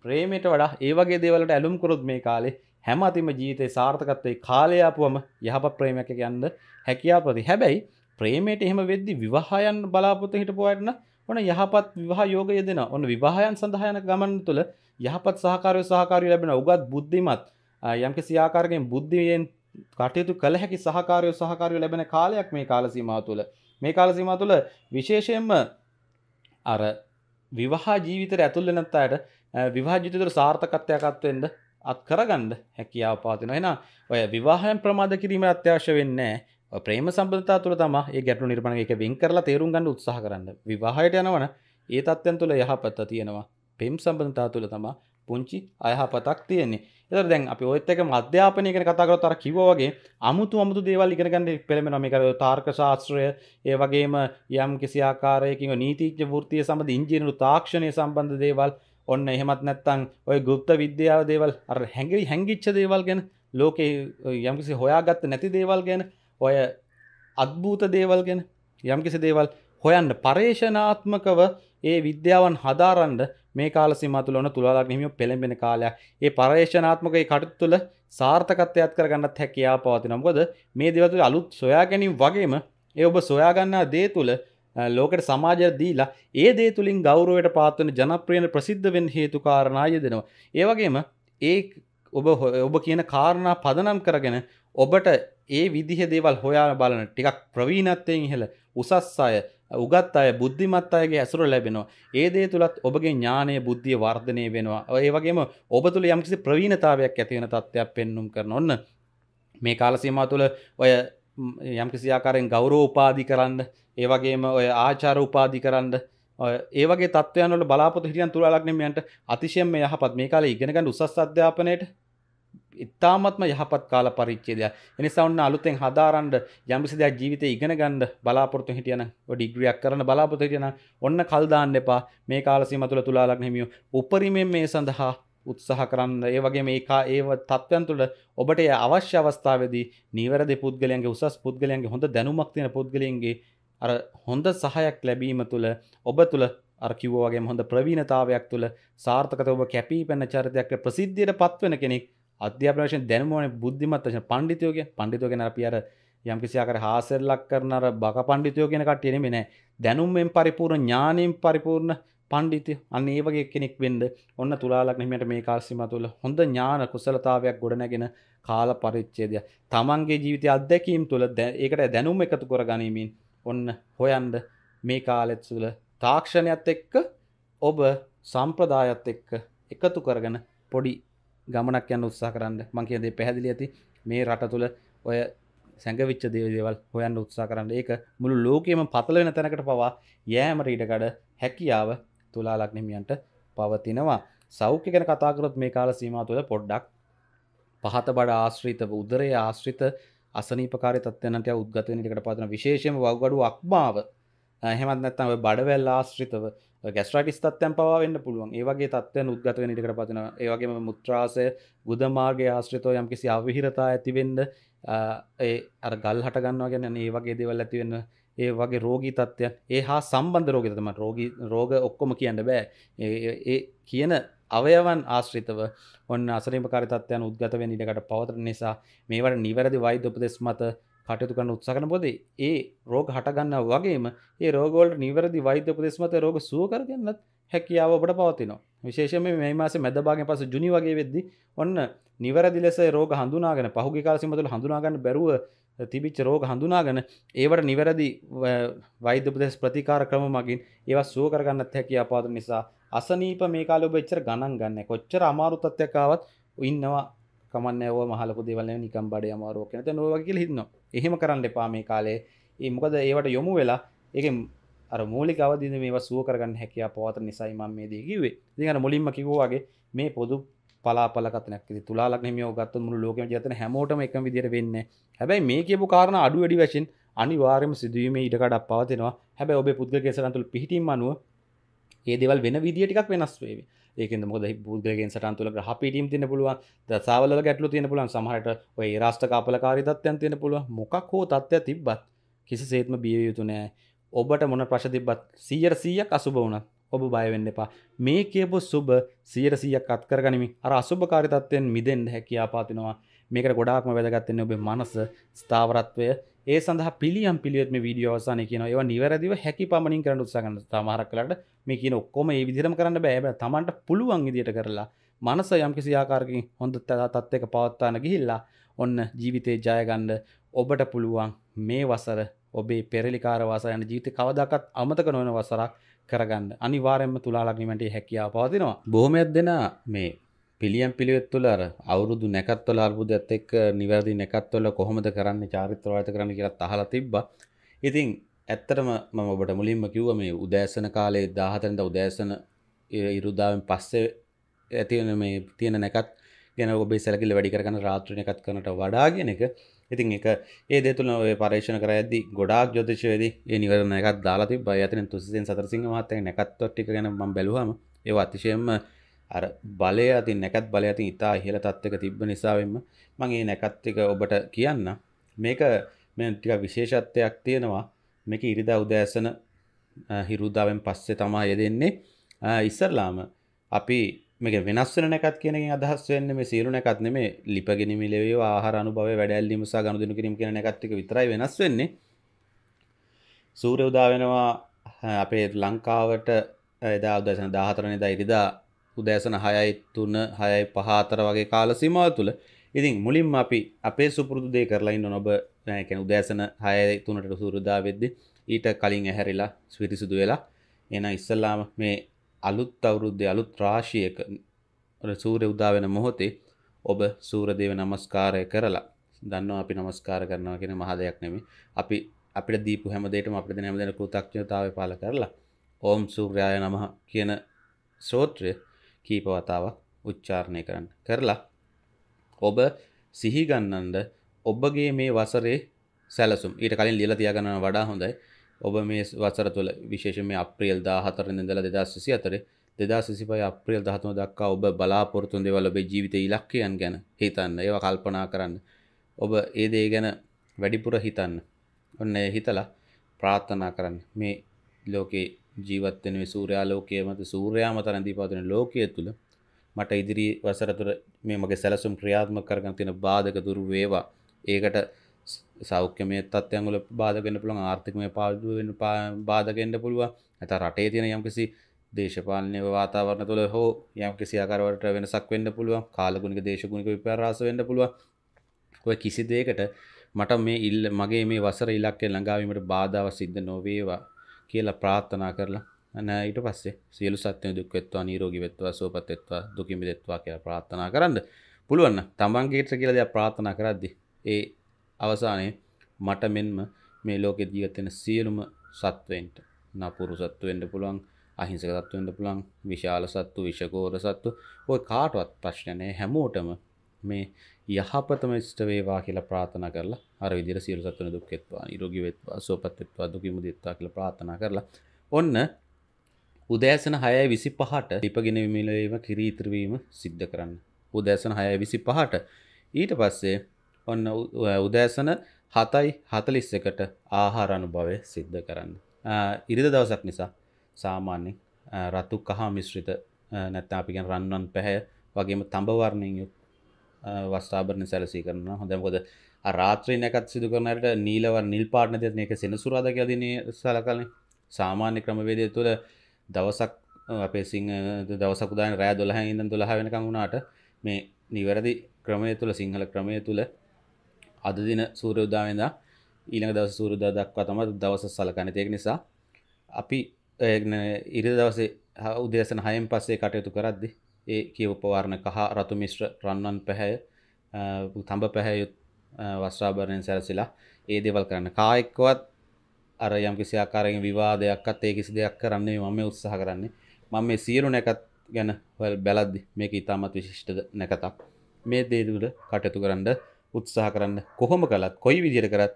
ප්‍රේමයට වඩා ඒ වගේ දේවලට ඇලුම් කරොත් මේ කාලේ හැම අතිම ජීතය සාර්ථකත්වය කාලයාපුුවම යහප ප්‍රේමක යන්න හැකියාපති හැබැයි ප්‍රේමයට එහෙම වෙද්දි විවාහයන් බලාපොත හිටපුවටන ඕන යහපත් විවාහ යෝගය දෙෙන ඔන්න විවාහයන් සඳහයන ගමන් තුළ යහපත් සහකාරය සහකාරය ලැබෙන උගත් බුද්ධිමත් යම්ක සියාකාරගෙන් බුද්ධියෙන් කටයුතු කළ හැකි සහකාරයෝ සහකාරයෝ ලැබෙන කාලයක් මේ කාලසීමා තුළ මේ කාලසීමා තුළ විශේෂයෙන්ම අර විවාහ ජීවිතයට ඇතුල් වෙනත් අයට විවාහ ජීවිතේ සාර්ථකත්වයක් අත්වෙන්න අත් කරගන්න හැකියාව පාතින එෙන ඔය විවාහයන් ප්‍රමාධ කිරීම අත්‍යවශ්‍ය වෙන්න ප්‍රේම සම්බධතා තුළ තම ඒ ගැටු නිර්මණ එක වෙන් කරලා තේරුම් ගන්න උත්සාහ කරන්න විවාහයට යනවන ඒ තත්ත්යන් තුළ යහපත්ත තියෙනවා පෙම් සම්බධතා තුළ තම පුංචි අයහපතක් තියෙන්නේ එත දැන් අපි ඔත්තක මධ්‍යාපනය කන කතාකරත් අර කිවෝගේ අමුතු අමුතු දේවල් ඉගෙනගන්න පෙළමෙන මේකර තාර්ක ශාස්ත්‍රය ඒ වගේම යම් කිසිආකාරයකින් නීතිච්ච ෘතිය සබඳ ඉංජිනරු තාක්ෂණය සම්බන්ධ දේවල් ඔන්න එහෙමත් නැත්තං ඔය ගුප්ත විද්‍යාව දේවල් අර හැඟිරි හැංගිච්ච දේවල් ගැන ලෝකේ යම්කිසි හොයාගත්ත නැති දේවල් ගැන ඔය අත්භූත දේවල් ගැන යම්කිසි දේවල් හොයන්න පර්ේෂනාත්මකව ඒ විද්‍යාවන් හදාරන්ඩ මේ කාල සිමතුලන තුළලා හිමිය පෙළඹෙන කාලයක් ඒ පර්ේෂනාත්මකයි කටුත් තුළ සාර්ථකත්වයක් කරගන්නත් හැකයා පවතිනම්කොද මේ දෙවතු අලුත් සොයා ගැනීම් වගේම ඒ ඔබ සොයාගන්නා දේ තුළ ලෝකට සමාජය දීලා ඒ දේ තුළින් ගෞරුවට පාත්වන ජනප්‍රියන ප්‍රසිද්ධවෙන් හේතුකාරණය දෙනවා. ඒවගේම ඒ ඔබ ඔබ කියන කාරණා පදනම් කරගෙන ඔබට ඒ විදිහ දේවල් හොයා බලන ටිකක් ප්‍රවීණත්වයෙන් ඉහළ උසස් අය උගත් අය බුද්ධිමත් අයගේ ඇසුර ලැබෙනවා. ඒ දේ තුලත් ඔබගේ ඥානය බුද්ධිය වර්ධනය වෙනවා. ඒ වගේම ඔබ තුල යම්කිසි ප්‍රවීණතාවයක් ඇති වෙන තත්ත්වයක් පෙන්눔 කරන ඔන්න මේ කාල සීමාව තුළ ඔය යම්කිසි ආකාරයෙන් ගෞරව උපාධි කරන්න ඒවගේම ඔය ආචාර උපාදි කරන්න ඒවගේ තත්වයනට බලාපොත හිටියන් තුරලක්නමයන්ට අතිශයම යහපත් මේ කාල ඉගෙනගන්න උසස් අධ්‍යාපනයට ඉතාමත්ම යහපත් කාල පරිච්චේදය එනිසා ඔන්න අලුතෙන් හදාරන්ඩ යම්සි දෙයක් ජීවිත ඉගෙන ගන්ඩ බලාපොරතු හිටියන ඩිග්‍රියක් කරන බලාපොත හිටියන ඔන්න කල්දාන්න එපා මේ කාලසීම තුළ තුලාලක් නෙමියෝ උපරිමෙන් මේ සඳහා උත්සාහ කරන්න ඒ වගේ මේකා ඒව තත්ත්වයන් තුළ ඔබට අවශ්‍ය අවස්ථාවදී නිවැරදි පුද්ගලයන්ගේ උසස් පුද්ගලයන්ගේ හොඳ දැනුමක් තියෙන පුද්ගලයන්ගේ අර හොඳ සහයක් ලැබීම තුළ ඔබ තුළ අරකිව්වාගේ හොඳ ප්‍රවීණතාවයක් තුළ සාර්ථකත ඔබ කැපී පැන චරිතයක් ප්‍රසිද්ධියට පත්වන කෙනෙක් අධ්‍යාපනශයෙන් දැනමන බුද්ධිමත්වශ පණ්ඩිතයෝගේ පණ්ඩිතෝගෙන පියර යම්කිසියාකර හාසෙල්ලක් කරනර බක පණ්ඩිතයෝ කෙන කට්ටියෙන මෙනෑ දැනුම්ෙන් පරිපූර්ණ ඥානයෙන් පරිපූර්ණ පණ්ඩිති අන්න ඒ වගේ කෙනෙක් වෙන්ඩ ඔන්න තුලාලක්නීමට මේ කාල්සිම තුළ හොඳ ඥාන කුසලතාවයක් ගොඩනැගෙන කාල පරිච්චේදය තමන්ගේ ජීවිතය අත්දැකීම් තුළ ඒකට දැනුම් එකතු කර ගනීමින් ඔන්න හොයන්ඩ මේ කාලෙත් තුළ තාක්ෂණයත් එක්ක ඔබ සම්ප්‍රදායත් එක්ක එකතු කරගෙන පොඩි ගමනක් යන්න උත්සා කරන්න මං කියදේ පැහැදිලි ඇති මේ රට තුළ ඔය සැඟවිච්ච දේවල් හොයන්න උත්සා කරන්න ඒක මුළු ලෝකයම පතල වෙන තැනකට පවා යෑමට ඉඩකඩ හැකියාව තුලාලක්නමියන්ට පවතිනවා සෞඛ්‍ය ගැන කතාකරොත් මේ කාල සීමා තුළ පොඩ්ඩක් පහත බඩ ආශ්‍රීත උදරය ආශ්‍රිත අසනීපකාරය තත්වනට උද්ගතනකට පාතන විශේෂම වගඩු අක්මාව හෙමත් නැත්තම බඩවැල් ආශ්‍රිතව ගැස්ට්‍රටිස් තත්යන් පවාවෙන්න්න පුළුවන් ඒවගේ තත්වයන් උද්ගත නිටකට පතින ඒවගේම මුත්‍රාසය ගුදමාර්ගේ ආශ්‍රිතෝ යම් කිසි අවිහිරතා ඇතිවෙන්ඩ ඒ අර ගල් හටගන්නවා ගැන ඒ වගේ දෙවල් ඇතිවෙන්න ඒ වගේ රෝගී තත්ත්වය ඒ හා සම්බන්ධ රෝගතම රෝගී රෝග ඔක්කොම කියන්න බෑ ඒ කියන අවයවන් ආශ්‍රිතව ඔන්න අසරීම කාරිතත්වයන් උද්ගතවෙන් ඉඩකට පවතර නිසා මේවට නිවැරදි වෛද්‍ය උපදෙස් මත කටයුතු කරන්න උත්සාහන පොදේ ඒ රෝග හටගන්න වගේම ඒ රෝගෝල්ට නිවැරදි වෛද්‍ය උපදෙස් මත රෝග සුව කරගන්නත් හැකියාව ඔබට පවතිනවා විශේෂම මේ මාස මැදභාගෙන් පස ජුනි වගේ වෙද්දි ඔන්න නිවැරදි ලෙස රෝග හඳුනාගෙන පහුගේ කාලසිමතුල හඳුනාගන්න බැරුව තිබිච්ච රෝග හඳුනාගෙන ඒවට නිවැරදි වෛද්‍යපදෙස් ප්‍රතිකාර ක්‍රම මගින් ඒවත් සුව කරගන්නත් හැකි අපාතු නිසා අසනීප මේ කාලේ ඔබ එච්චර ගණන් ගන්න කොච්චර අමාරු තත්ත්වයක් ආවත් ඉන්නවා කමන්නේ ඔය මහලපු දේවල් නේ නිකන් බඩේ අමාරු ඔක නැත නෝ වගේ කියලා හිතනවා. එහෙම කරන්න එපා මේ කාලේ. ඒ මොකද ඒවට යොමු වෙලා ඒකෙන් අර මූලික අවදින මේවා සුව කරගන්න හැකියාව පවතන නිසයි මම මේ දේ කිව්වේ. ඉතින් අර මුලින්ම කිව්වා වගේ මේ පොදු පලාපල කතනක් ඉතින් තුලා ලග්නෙ මේව ගත්තොත් මුළු ලෝකෙම ජීවිතේ හැමෝටම එකම විදියට වෙන්නේ. හැබැයි මේ කියපු කාරණා අඩු වැඩි වශයෙන් අනිවාර්යයෙන්ම සිදුවීමේ ඉඩකඩක් පවතිනවා. හැබැයි ඔබේ පුද්ගලික සරන්තුල් පිහිටීම් අනුව ඒදවල් වෙන විදිටික් වෙනස්වේ ඒක මොද පුද්ගලගෙන් සටන් තුළ හ පිටීම් තින පුළුවන් දසාවල ගැටලු තියෙන පුළුවන් සමහට ඔය රාෂ්ට කාපලකාරි තත්යන් තියෙන පුළුව මොකක් හෝ තත්ත්ය තිබ්බත් කිසි සේත්ම බිය යුතු නෑ ඔබට මොන ප්‍රශ තිබත් සියර සීයක් අසුබ වුණ ඔබ බයවෙන්න එපා මේ කියපු සුබ සියර සීයක් අත්කර ගනිමි අර අසුභකාරි තත්වයෙන් මිදෙන්ට හැකි ආපාතිනවා මේකට ගොඩාක්ම වැදගත්තන්නේ ඔබේ මනස ස්ථාවරත්වය ඒ සඳහා පිළියම් පිළියත් මේ වීඩියෝ අවසානය කියන ඒවා නිවැරදිව හැකි පමණින් කරන්න උත්සාහ කරන සමහරක් වෙලාවට මේ කියන ඔක්කොම ඒ විදිහටම කරන්න බෑ හැබැයි Tamanට පුළුවන් විදිහට කරලා මනස යම්කිසි ආකාරකින් හොඳ තත්ත්වයක පවත්වාන ගිහිල්ලා ඔන්න ජීවිතේ ජය ගන්න ඔබට පුළුවන් මේ වසර ඔබේ පෙරලිකාර වාසය යන ජීවිතේ කවදාකවත් අමතක නොවන වසරක් කරගන්න අනිවාර්යයෙන්ම තුලා ලග්නමන්ටේ හැකියාව පවතිනවා බොහොමයක් දෙනා මේ පිළියම් පිළිවෙත් තුළ අර අවුරුදු නැකත්වල අර්බුදයත් එක්ක නිවැරදි නැකත්වල කොහොමද කරන්නේ චාරිත්‍රවාද කරන්න කියලා අහලා තිබ්බා. ඉතින් ඇත්තටම මම ඔබට මුලින්ම කිව්ව මේ උදෑසන කාලේ 17 ඉඳලා උදෑසන ඉරුදාවෙන් පස්සේ ඇති වෙන මේ තියෙන නැකත් ගැන ඔබේ සැලකිල්ල වැඩි කරගන්න රාත්‍රී නැකත් කරනට වඩා කියන එක ඉතින් එක ඒ දෙතුන ඔය පර්ේෂණ කර ඇදදි ගොඩාක් ජොතිශයේද ඒ නිවරණ එකත් දාලා තිබ ඇතන තුසිෙන් සතරසිංහ මහත්තය නැකත්වත් ටික ගැන ම බැලුවම ඒ අතිශයෙන්ම අර බලය අතින් නැකත් බලය අතින් ඉතා ඉහළ තත්ත්වක තිබ්බ නිසාවෙන්ම මම මේ නැකත් එක ඔබට කියන්න මේක මේ ටිකක් විශේෂත්වයක් තියෙනවා මේක ඉරිදා උදෑසන හිරුදාවෙන් පස්සේ තමයි යෙදෙන්නේ ඉස්සරලාම අපි මේක වෙනස් වෙන නැකත් කියන එකෙන් අදහස් වෙන්නේ මේ සියලු නැකත් නෙමෙයි ලිපගෙනීම ලැබේව ආහාර අනුභවය වැඩැල්ලීම සහ ගනුදෙනු කිරීම කියන නැකත් එක විතරයි වෙනස් වෙන්නේ සූර්ය උදා වෙනවා අපේ ලංකාවට එදා උදෑසන 14 වෙනිදා ඉරිදා උදෑසන හයයි තුන්න හයයි පහතර වගේ කාල සිමාව තුළ ඉතින් මුලින්ම අපි අපේ සුපුරුදු දේ කරලයින්න නොබ ැන උදෑසන හයයි තුනට සුරුදා වෙද්දි ඊට කලින් ඇහැරිලා ස්විරිසිදු වෙලා එන ඉස්සල්ලාම මේ අලුත් අවුරුද්ධ අලුත් රාශියක සූරය උදාවෙන මොහොතේ ඔබ සූරදේව නමස්කාරය කරලා දන්න අපි නමස්කාර කරනවා කියෙන මහදයක් නෙමේ අපි අපිට දීපු හැමදේටම අපිට හැමදෙන කෘතක්ඥතාව පාල කරලා ඕම් සූර්යාය නමහ කියන සෝත්‍රය කීප වතාවක් උච්චාරණය කරන්න කරලා ඔබ සිහිගන්නන්ඩ ඔබගේ මේ වසරේ සැලසුම් ඊට කලින් ලියල තියාගන්න වඩා හොඳයි ඔබ මේ වසර තුළ විශේෂම අප්‍රියල් දා හතරන දල දෙදස්සිසි අතරේ දෙදා සිසිපය අප්‍රියල් දහතුන දක්කා ඔබ බලාපොරතුන් දෙවල ඔබේ ජීවිත ඉලක්කයන් ගැන හිතන්න ඒව කල්පනා කරන්න ඔබ ඒ දේ ගැන වැඩිපුර හිතන්න ඔන්න හිතලා ප්‍රාර්ථනා කරන්න මේ ලෝකේ ජීවත්වෙන සූරයාලෝකය මත සූරයාම තරන්දී පාතින ලෝකය තුළ මට ඉදිරි වසරතුර මේ මගේ සැලසුම් ක්‍රියාත්ම කරගන් තින බාධක දුරු වේවා ඒකට සෞඛ්‍යමය තත්යංගල බාධගෙන පුළන් ආර්ථිකමය පාදුවෙන් බාධගෙන්ට පුළුව ඇත රටේ තියෙන යම්කිසි දේශපාලනය වාතාවරණ තුළ හෝ යම් කිසිආකාරවට වෙනසක් වෙන්න පුළුවන් කාලගුණික දේශගුණික විපරාස වෙන්න පුළුවන් ඔය කිසි දෙයකට මට මේ ඉල්ල මගේ මේ වසර ඉලක්කය ළඟාවීමට බාධාව සිද්ධ නොවේවා කියලා ප්‍රාත්ථනා කරලා අනේ ඊට පස්සේ සියලු සත්ත්වයන් දුක් වෙත්වා නිරෝගී වෙත්වා සුවපත් වෙත්වා දුකින් මිදෙත්වා කියලා ප්‍රාර්ථනා කරන්න පුළුවන් නම් තමන්ගේට කියලා දෙයක් ප්‍රාර්ථනා කරද්දී ඒ අවසානයේ මට මෙන්ම මේ ලෝකේ ජීවත් වෙන සියලුම සත්වයන්ට නපුරු සත්තු වෙන්න පුළුවන් අහිංසක සත්තු වෙන්න පුළුවන් විශාල සත්තු විෂකෝර සත්තු ඔය කාටවත් ප්‍රශ්න නැහැ හැමෝටම මේ යහපතම ඉෂ්ට වේවා කියලා ප්‍රාර්ථනා කරලා අර විදිහට සියලු සත්ත්වන දුක් වෙත්වා නිරෝගී වෙත්වා සුවපත් වෙත්වා දුකින් මුදෙත්වා කියලා ප්‍රාර්ථනා කරලා ඔන්න උදෑසන 6:25ට දීපගෙන විමිලවීම කිරි ඉතුරු වීම සිද්ධ කරන්න උදෑසන 6:25ට ඊට පස්සේ ඔන්න උදෑසන 7:41ට ආහාර අනුභවය සිද්ධ කරන්න ඉරිද දවසක් නිසා සාමාන්‍යයෙන් රතු කහ මිශ්‍රිත නැත්නම් අපි කියන රන්වන් පැහැය වගේම තඹ වර්ණයෙන් යුක්ත වස්ථාබරණ සැලසී කරන හොඳමකොද රාත්‍රී නැකත් සිදු කරනට නීලව නිල් පාටන දෙන එක සෙනසුරාද ගැදින සලකලන සාමාන්‍ය ක්‍රමවේදය තුළ දවසක් අපේ සිංහ දවසකුදාන රෑ දොළහ ඉඳන් දොළහ වෙනකං වුණාට මේ නිවැරදි ක්‍රමය තුළ සිංහල ක්‍රමය තුළ අද දින සූරයුදාවෙන්ද ඊළඟ දවස සූරුදා දක්වා තම දවස සලකන තියෙන නිසා අපි ඉරිදවසේ උදේසන හයෙන් පස්සේ කටයුතු කරද්දි ඒ කිය උපවාරණ කහ රතු මිශ්‍ර රන්නන් පැහැය තඹ පැහැයුත් වස්්‍රාභරණයෙන් සැරසිලා ඒ දෙවල් කරන්න කායෙක්වත් අර යම් කිසි ආකාරයෙන් විවාදයක්ත් ඒ කිසි දෙයක් කරන්නේ මම උත්සාහ කරන්නේ මම මේ සියලු නැකත් ගැන හොල් බැලද්දි මේක ඉතාමත් විශිෂ්ට නැකතක් මේ දේදුල කටයුතු කරන්න උත්සාහ කරන්න කොහොම කලත් කොයි විදිර කරත්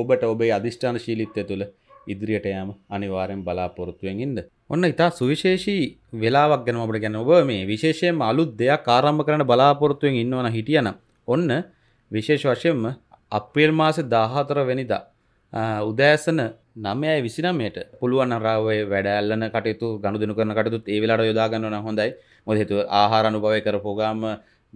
ඔබට ඔබේ අධිෂ්ඨාන ශීලිත්වය තුළ ඉදිරියට යෑම අනිවාරයෙන් බලාපොරොත්තුවෙන් ඉන්න. ඔන්න ඉතා සුවිශේෂී වෙලාවක් ගැන අපට ගැන ඔබ මේ විශේෂයෙන් අලුත් දෙයක් ආරම්භ කරන බලාපොරොත්තුවෙන් ඉන්නවන හිටියන. ඔන්න විශේෂ වශයෙන්ම අප්‍රේල් මාස 14 වෙනිදා උදෑසන 9යි 29ට පුළුවන් අරාවේ වැඩැල්ලන කටයුතු ගනුදෙනු කරන කටයුතුත් ඒ වෙලාවට යොදා ගන්නවා හොඳයි. මොකද හේතුව ආහාර අනුභවය කරපුවාම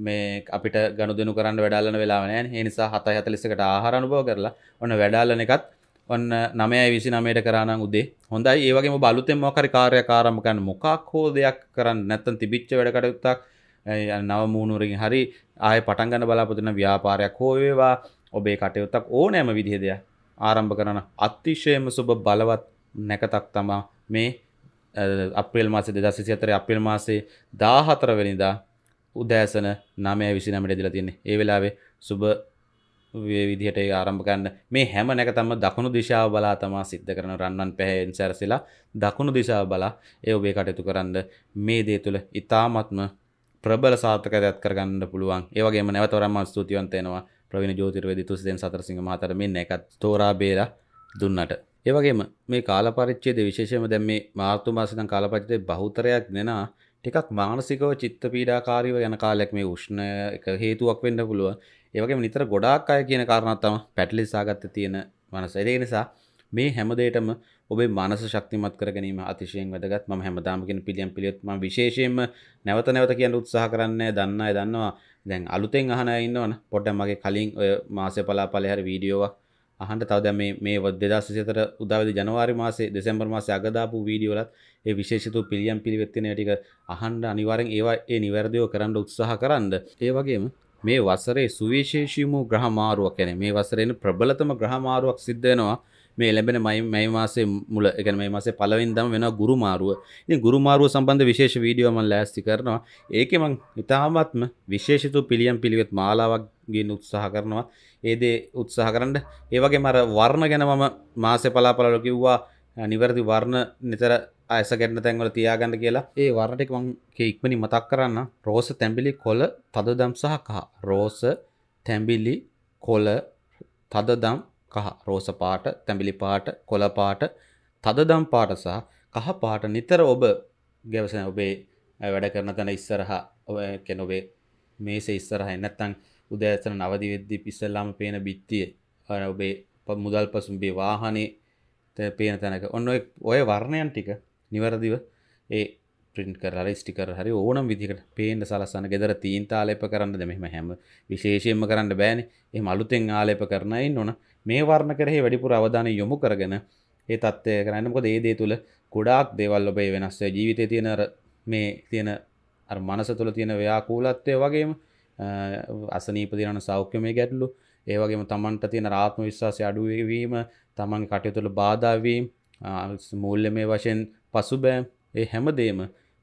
මේ අපිට ගනුදෙනු කරන්න වැඩාලන වෙලාව නැහැ. ඒ නිසා 7:40කට ආහාර අනුභව කරලා ඔන්න වැඩාලන එකත් ඔන්න නමය විසි නමයට කරන්න උදේ හොඳයි ඒවගේ බලුතෙන් මොකරි කාරය කාරමකන්න මොකක් හෝ දෙයක් කරන්න නැත්තන් තිබිච්ච වැඩකටයුත්තක් නවමූුණුරින් හරි ආය පටන්ගන්න බලාපොතින ව්‍යාපාරයක් හෝවේවා ඔබේ කටයුත්තක් ඕනෑම විදිහදය ආරම්භ කරන අත්තිශයම සුබ බලවත් නැකතක් තමා මේ අපිල් මාස දෙදසි අතර අපිල් මාසේ දාහතරවෙනිදා උදෑසන නමය විසි නමට දිල තින්නේ ඒ වෙලාවේ සුබ විදිහට ආරම්භ කරන්න මේ හැම නැකතම දකුණු දිශාව බලා තමා සිද්ධ කරන රන්වන් පැහැයෙන් සැරසිලා දකුණු දිශාව බලා ඒ ඔබේ කටයුතු කරන්න මේ දේ තුළ ඉතාමත්ම ප්‍රබල සාර්ථකයක් කරගන්න පුළුවන්. ඒ වගේම නැවතරම්ම ස්තුතිවන්ත වෙනවා ප්‍රවීණ ජ්‍යොතිර්වේදී තුසිදෙන් සතරසිංහ මහතර මේ නැකත් තෝරා බේරා දුන්නට. ඒ වගේම මේ කාලපරිච්ඡේදයේ විශේෂයෙන්ම දැන් මේ මාර්තු මාසේ ඉඳන් කාලපරිච්ඡේදයේ බහුතරයක් දෙනා ටිකක් මානසිකව චිත්ත පීඩාකාරීව යන කාලයක් මේ උෂ්ණ එක හේතුවක් වෙන්න පුළුවන්. ඒවගේ නිතර ගොඩාක් අය කියන කාරණත්තම පැටලිසාගත්ත තියෙන මනස එරේ නිසා මේ හැමදේටම ඔබේ මනස ශක්තිමත් කර ගැනීම අතිශයෙන් වැදගත් ම හැමදාමගෙන පිළියම් පිළියත්ම විශේෂයෙන්ම නැවත නැවත කියන්න උත්සාහ කරන්නේ දන්න දන්නවා දැන් අලුතෙන් අහන ඉන්නවන පොට්ට මගේ කලින් මාසය පලා පලහැර වීඩියෝවක් අහන්ට තවද මේ දෙදස්සතර උදවද ජනවාරි මාසේ දෙසැම්බර් මාස අගදාපු වීඩියෝලත් ඒ විශේෂතු පිළියම් පිළිවෙත්තින ටික අහන්ඩ අනිවාරෙන් ඒවා ඒ නිවැරදිෝ කරන්න උත්සාහ කරන්න ඒවගේම මේ වසරේ සුවිශේෂීම ග්‍රහ මාරුවක් කියන්නේ මේ වසරේන ප්‍රබලතම ග්‍රහ මාරුවක් සිද්ධ වෙනවා මේ ලැබෙන මයි මේ මාසේ මුල ඒ කියන්නේ මේ මාසේ පළවෙනිදම වෙනවා ගුරු මාරුව. ඉතින් ගුරු මාරුව සම්බන්ධ විශේෂ වීඩියෝ මම ලෑස්ති කරනවා. ඒකේ මම ඉතාමත්ම විශේෂිත පිළියම් පිළිවෙත් මාලාවක් ගින්න උත්සාහ කරනවා. ඒ දේ උත්සාහ කරන්න. ඒ වගේම අර වර්ණ ගැන මම මාසේ පලාපලවල කිව්වා නිවැරදි වර්ණ නිතර ඇස ගැන තැන්වල තියාගන්න කියලා ඒ වරටෙක් මං ඉක්මනි මතක් කරන්න රෝස තැම්බිලි කොල තදදම් සහ කහ රෝස තැම්බිලි කොල තදදම් කහ රෝස පාට තැඹිලි පාට කොල පාට තදදම් පාට සහ කහ පාට නිතර ඔබ ගැවසන ඔබේ වැඩ කරන තැන ඉස්සරහා කෙනොවේ මේස ඉස්සරහ එන්නත්තං උදෑසන නවදිවෙද්දි පිස්සල්ලාම පේන බිත්තිය ඔබේ මුදල් පසුම්බේ වාහනේ පේන තැනක ඔන්න ඔය වර්ණයන් ටික නිවරදිව ඒ ප්‍රින්ට කරල ස්ටිකර හරි ඕනම් විදිකට පේන්ට සලස්සන ගෙදර තීන් ආලප කරන්න දෙමෙම හැම විශේෂයෙන්ම කරන්න බෑන එ මලුතෙන් ආලප කරනයි නොන මේ වර්ණ කරෙහි වැඩිපුර අවධානය යොමු කරගෙන ඒ තත්ත්වය කරන්නකොද ඒදේ තුළ ගොඩාක් දේවල් ඔබේ වෙනස්ස ජීවිතය තියෙන මේ තියෙන මනස තුළ තියෙන ව්‍යකූලත්වය වගේම අසනීපතිරන සෞඛ්‍ය මේ ගැටලු ඒවගේම තමන්ට තියෙන රාත්ම විශ්වාසය අඩුවවීම තමන් කටයුතුළ බාධාවීම් මූල්ල මේ වශයෙන් පසුබෑම් ඒ හැමදේම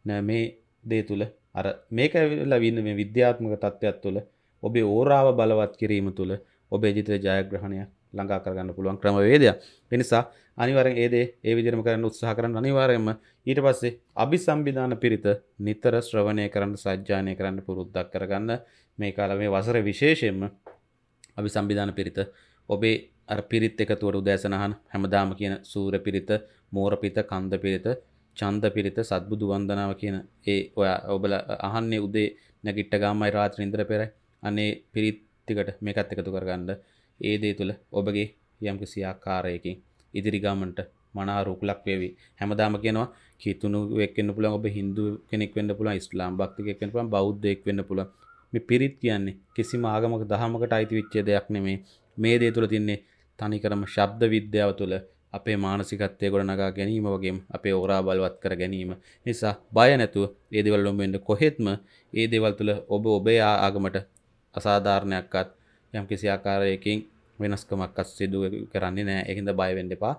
නෑ මේ දේ තුළ අර මේක ලවින්න මේ විද්‍යාත්මක තත්ත්වයක් තුළ ඔබේ ඕරාව බලවත් කිරීම තුළ ඔබේ ජිත ජයග්‍රහණය ළඟා කරගන්න පුළුවන් ක්‍රමවේදයක් පිනිසා අනිවරෙන් ඒදේ ඒ විදිරම කරන්න උත්සාහ කරන්න අනිවාරයෙන්ම ඊට පස්සේ අභි සම්බිධාන පිරිත නිතර ශ්‍රවණය කරන්න සජ්ජානය කරන්න පුරුද්දක් කරගන්න මේ කාල මේ වසර විශේෂයෙන්ම අභි සම්බිධාන පිරිත ඔබේ අර පිරිත් එකතුවට උදෑසනහන් හැමදාම කියන සූර පිරිත මෝර පිරිත කන්ද පිරිත ඡන්ද පිරිත සත්බුදු වන්දනාව කියන ඒ ඔයා ඔබලා අහන්නේ උදේ නැගිට ගාමයි රාත්‍රී ඉඳලා පෙරයි අනේ පිරිත් ටිකට මේකත් එකතු කරගන්න ඒ දේ තුල ඔබගේ යම්කිසි ආකාරයකින් ඉදිරි ගමනට මනාර උකුලක් වේවි හැමදාම කියනවා කිතුණු එක් වෙන්න පුළුවන් ඔබ Hindu කෙනෙක් වෙන්න පුළුවන් ඉස්ලාම් භක්තිකයෙක් වෙන්න පුළුවන් බෞද්ධයෙක් වෙන්න පුළුවන් මේ පිරිත් කියන්නේ කිසිම ආගමක දහමකට අයිති වෙච්ච දෙයක් නෙමෙයි මේ දේ තුල තින්නේ තනිකරම ශබ්ද විද්‍යාව තුළ අපේ මානසිකත්වය ගොඩනගා ගැනීම වගේ අපේ ඕරා බලවත් කර ගැනීම නිසා බය නැතුව ඒදවල් ඔොමෙන්ට කොහෙත්ම ඒ දෙවල් තුළ ඔබ ඔබේ ආගමට අසාධාරණයක්කත් යම් කිසි ආකාරයකින් වෙනස්කමක්කත් සිදුව කරන්නේ නෑ එකහිද බයවෙන්ඩ එපා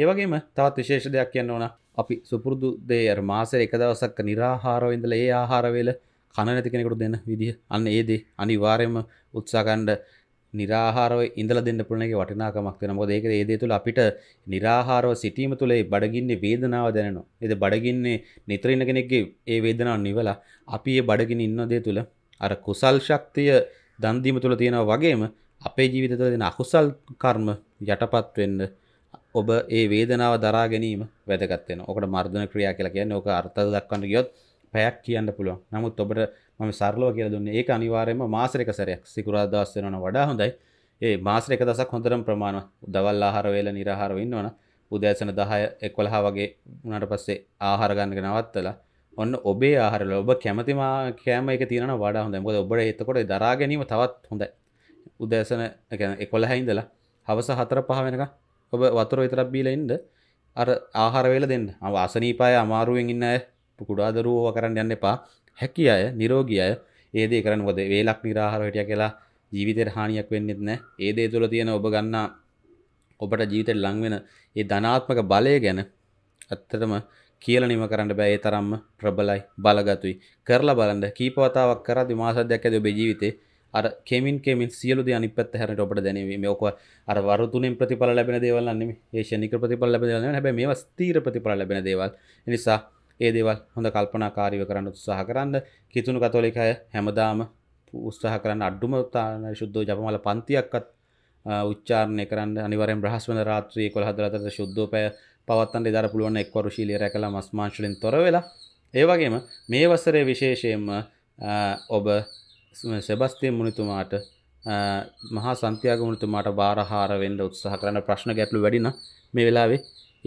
ඒවගේම තවත් විශේෂ දෙයක් කියන්න ඕන අපි සුපුරදු දේර් මාස එක දවසක් නිරාහාරෝඉඳල ඒ ආහාරවෙල කන නැති කෙනෙකුට දෙන විදිහ අන්න ඒදේ අනිවාරයම උත්සාකණ්ඩ නිරාහාරව ඉඳලා දෙන්න පුළුවන් එකේ වටිනාකමක් වෙනවා. මොකද ඒක ඒ දේ තුළ අපිට නිරාහාරව සිටීම තුළ ඒ බඩගින්නේ වේදනාව දැනෙනවා. ඒද බඩගින්නේ නිතර ඉන්න කෙනෙක්ගේ ඒ වේදනාව නිවලා අපි ඒ බඩගින ඉන්න දේ තුළ අර කුසල් ශක්තිය දන් දීම තුළ තියෙනවා වගේම අපේ ජීවිත තුළ තියෙන අකුසල් කර්ම යටපත් වෙන්න ඔබ ඒ වේදනාව දරා ගැනීම වැදගත් වෙනවා. ඔකට මර්ධන ක්‍රියා කියලා කියන්නේ ඕක අර්ථ දක්වන්න ගියොත් පැයක් කියන්න පුළුවන්. නමුත් ඔබට මම සරලව කියලා දුන්නේ ඒක අනිවාර්යයෙන්ම මාසෙක සැරයක් සිකුරාදා දවස් වෙනවන වඩා හොඳයි ඒ මාසෙක දවසක් හොඳටම ප්‍රමාණවත් දවල් ආහාර වේල නිරාහාරව ඉන්නවනම් උදෑසන 10 11 වගේ වුණාට පස්සේ ආහාර ගන්න නවත්තලා ඔන්න ඔබේ ආහරල ඔබ කැමතිම කෑම එක තියෙන වඩා හොඳ මොද ඔබට එතකොට දරා ගැනීම තවත් හොඳයි උදෑසන එකොළහැයින්දලා හවස හතර පහ වෙනක ඔබ වතුර විතරක් බීලා ඉන්න අර ආහාර වේල දෙන්න අසනීපාය අමාරුවෙන් ඉන්න අය කුඩා දරුවෝ කරන්න යන්න එපා හැකි අය නිරෝගී අය ඒදේ කරන්න ොද වේලක් නිරාහරටය කියලා ජීවිතයට හානියක් වෙන්නෙත් නෑ ඒදේ තුළ තියෙන ඔබ ගන්නා ඔබට ජීවිතයට ලංවෙන ඒ ධනාත්මක බලය ගැන ඇත්තටම කියල නිම කරන්න බෑ ඒ තරම්ම ප්‍රබලයි බලගතුයි කරලා බලන්න කීපවතාවක් කර විමාසදයක් ඇද ඔබේ ජීවිතේ අර කෙමින් කෙමින් සියලු දේ අනිත් පැත්ත හැරෙන්න ඔබට දැනෙවීම ඕක අර වර තුනෙන් ප්‍රතිඵල ලැබෙන දේවල් නෙමෙයි ඒ ෂණික ප්‍රතිඵල ලැබෙන දේවල් නෙමෙයි හැබැයි මේවා ස්ථීර ප්‍රතිඵල ලැබෙන දේවල් ඒ නිසා ඒ දේවල් හොඳ කල්පනාකාරීව කරන්න උත්සාහ කරන්න කිතුුණු කතෝලික අය හැමදාම උත්සාහ කරන්න අඩ්ඩුම තාන ශුද්ධෝ ජපමල පන්තියක්කත් උච්චාරණය කරන්න අනිවරෙන් බ්‍රහස්වන රාත්‍රී කොළ හදරතර ශුද්ධෝ පය පවත්තන් දර පුළුවන් එක් වරුශීලිය රැකල මස්මාංශලින් තොර වෙලා ඒවගේම මේ වසරේ විශේෂයෙන්ම ඔබ සෙබස්තිය මුනිතුමාට මහා සන්තියාග මුනිතුමාට බාරහාර වෙන්ඩ උත්සාහ කරන්න ප්‍රශ්න ගැටලු වැඩින මේ වෙලාවේ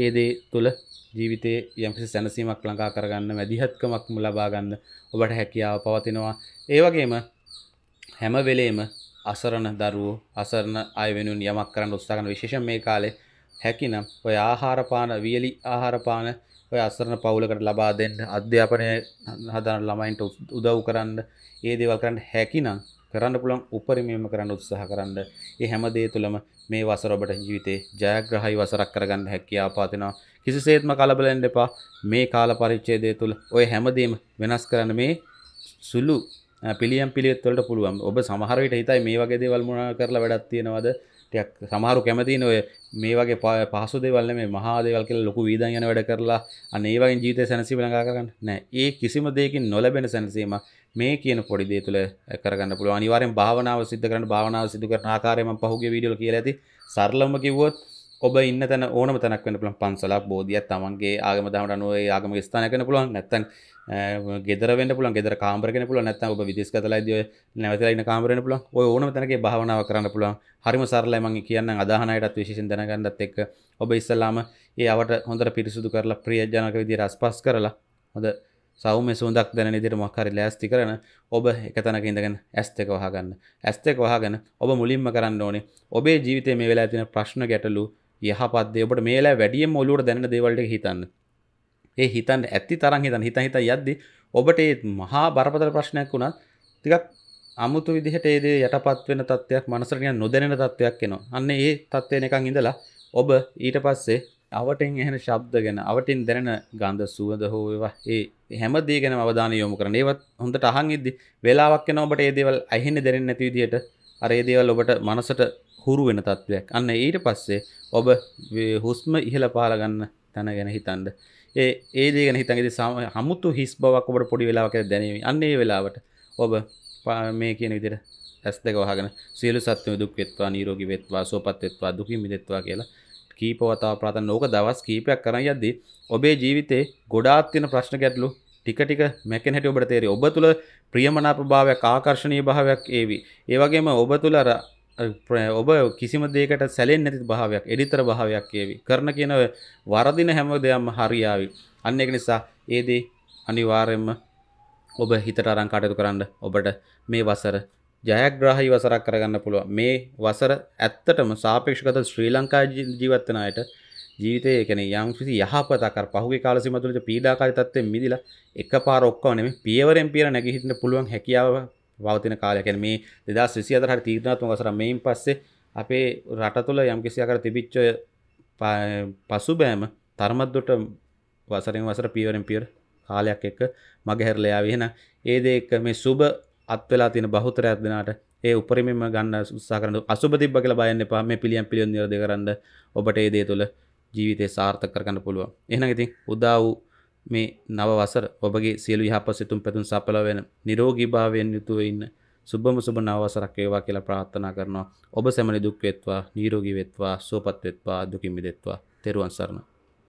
ඒදේ තුළ ජීවිතයේ යම්කිසි සැනසීමක් ළඟා කරගන්න මැදිහත්කමක් ලබා ගන්න ඔබට හැකියාව පවතිනවා ඒ වගේම හැම වෙලේම අසරණ දරුවෝ අසරණ අය වෙනුවෙන් යමක් කරන්න උත්සාහ කරන විශේෂයෙන් මේ කාලේ හැකිනම් ඔය ආහාර පාන වියලි ආහාර පාන ඔය අසරණ පවුලකට ලබා දෙන්න අධ්‍යාපනය හදන ළමයින්ට උදව් කරන්න ඒ දේවල් කරන්න හැකිනම් කරන්න පුළුවන් උපරිමයම කරන්න උත්සාහ කරන්න. ඒ හැම දේ තුළම මේ වසර ඔබට ජීවිතේ ජයග්‍රහයි වසරක් කරගන්න හැකියාව පාතිනවා. කිසිසේත්ම කලබලෙන් එපා මේ කාල පරිච්චේදය තුළ ඔය හැමදීම වෙනස් කරන්න මේ සුළු පිළියම් පිළිත්වලට පුළුවන් ඔබ සමහරවිට හිතයි මේ වගේ දේවල් මුණ කරලා වැඩක් තියෙනවද ටයක් සමහරු කැමතින ඔය මේ වගේ පහසු දෙවල්න මේ මහාදේවල් කියල ලොකු වීදන් යන වැඩ කරලා අනේවගේ ජීතය සැනසි ලඟාකරන්න නෑ ඒ කිසිම දෙයකින් නොලබෙන සැනසීම මේ කියන පොඩි දේ තුළ කරගන්න පුළුවන් අනිවාර්යෙන් භාවනාව සිද්ධ කරන්න භාවනාව සිදු කරන ආකාරයම පහුගිය වීඩියෝ කියලා ඇති සරලවම කිව්වොත් ඔබ ඉන්න තැන ඕන තැනක් වෙන පුළන් පන්සලක් බෝධියත් තමන්ගේ ආගම දහමට අනුව ආගම ස්ථානකන පුළුවන් නැත්තන් ගෙදරෙන් පුළ ගෙදර කාමරගෙන පුළ නැත ඔබ විදිස් කතලයිද නැවතලයින කාමරෙන පුළ ඔය ඕන තැනගේ භාවනාව කරන්න පුළුවන් හරිම සරලයි මගේ කියන්න අදාහනයටත් විශේෂෙන් දැනගන්නත් එක්ක ඔබ ඉස්සල්ලාම ඒ අවට හොඳට පිරිසුදු කරලා ප්‍රියජනක විදි රස්පස් කරලා හොඳ සෞම සුන්දක් දැන ඉදිර මක්හරි ලෑස්ති කරන ඔබ එක තැනක ඉඳගෙන ඇස්තක වහගන්න ඇස්තක වහගන ඔබ මුලින්ම කරන්න ඕනේ ඔබේ ජීවිතය මේ වෙලා තින ප්‍රශ්න ගැටලු යහපත්දේ ඔබට මේලා වැඩියෙන් ඔලුවට දැනෙන දේවල්ට හිතන්න ඒ හිතන්න ඇති තරම් හිතන්න හිත හිත යද්දි ඔබට ඒ මහා බරපතල ප්‍රශ්නයක් වුණත් ටිකක් අමුතු විදිහට ඒ දේ යටපත් වෙන තත්ත්වයක් මනසට නිකන් නොදැනෙන තත්ත්වයක් එනවා අන්න ඒ තත්ත්වේ නිකන් ඉඳලා ඔබ ඊට පස්සේ අවටෙන් එහෙන ශබ්ද ගැන අවටින් දැනෙන ගන්ධ සුවඳ හෝ ඒවා ඒ හැම දේ ගැන අවධානය යොමු කරන්න. ඒවත් හොඳට අහන් ඉද්දි වෙලාවක් යන ඔබට ඒ දේවල් ඇහෙන්නේ දැනෙන්නේ නැති විදිහට අර ඒ දේවල් ඔබට මනසට හුරු වෙන තත්ත්වයක් අන්න ඊට පස්සේ ඔබ හුස්ම ඉහළ පාලගන්න තැන ගැන හිතන්ඩ ඒ ඒදේ ගැන හිතන්ගෙද සම හමුතු හිස් බවක් ඔබට පොඩි වෙලාවක දැනීම අන්නේ වෙලාවට ඔබ මේ කියන විදිර ඇස් දෙක වහගෙන සියලු සත්ව දුක් වෙත්වා නීරෝගී වෙත්වා සුවපත් වෙත්වා දුකින් මිදෙත්වා කියලා කීපවතාව ප්‍රාතන්න ඕක දවස් කීපයක් කරන යද්දී ඔබේ ජීවිතේ ගොඩාක් තියෙන ප්‍රශ්න ගැටලු ටිකටික මැකෙන් හැට ඔබට තේරේ ඔබ තුළ ප්‍රියමනාපභාවයක් ආකර්ශණය භාවයක් ඒවි ඒවගේම ඔබ තුළ ඔබ කිසිම දෙකට සැලෙන් නැති භාවයක් එඩිතර භාවයක් කියවි කරන කියන වරදින හැම දෙයක්ම හරියාවි අන්න එක නිසා ඒදී අනිවාර්යෙන්ම ඔබ හිතට අරන් කටයුතු කරන්න ඔබට මේ වසර ජයග්‍රාහි වසරක් කරගන්න පුළුවන් මේ වසර ඇත්තටම සාපේක්ෂකත ශ්‍රී ලංකා ජීවත් වෙන අයට ජීවිතය එකන යම්කිසි යහපතකර පහුගේ කාලසිම තුළට පීඩාකාරී තත්ත්වයෙන් මිදිලා එකපාර ඔක්කොම නෙමෙයි පියවරෙන් පියර නැගී හිටින්න පුළුවන් හැකියාව පවතින කාලයකැන මේ දෙදස් විසි අතර තීරණාත්ම වසර මෙයින් පස්සේ අපේ රට තුළ යම් කිසි අකර තිබිච්ච පසුබෑම තර්මත්දුට වසරෙන් වසර පීවරෙන් පියර කාලයක් එක මගහැරලයා වෙන ඒදේක මේ සුබ අත්වෙලා තින බහතරයක් දෙනට ඒ උපරිමම ගන්න උත්සාකරන අසුබ තිබ කියල බයන්න පා මේ පිළියම් පිළියොන් නිරද කරන්න ඔබට ඒ දේ තුළ ජීවිතය සාර්ථක කරගන්න පුළුවන් එහනගති උදා වූ මේ නව වසර ඔබගේ සියලු යහපත් සිතුම් පැතුම් සඵල වෙන නිරෝගීභාවයෙන් යුතුව ඉන්න සුබම සුබ නව වසරක් වේවා කියලා ප්‍රාර්ථනා කරනවා ඔබ සැමනි දුක් වෙත්වා නිරෝගී වෙත්වා සුවපත් වෙත්වා දුකින් මිදෙත්වා තෙරුවන් සරණයි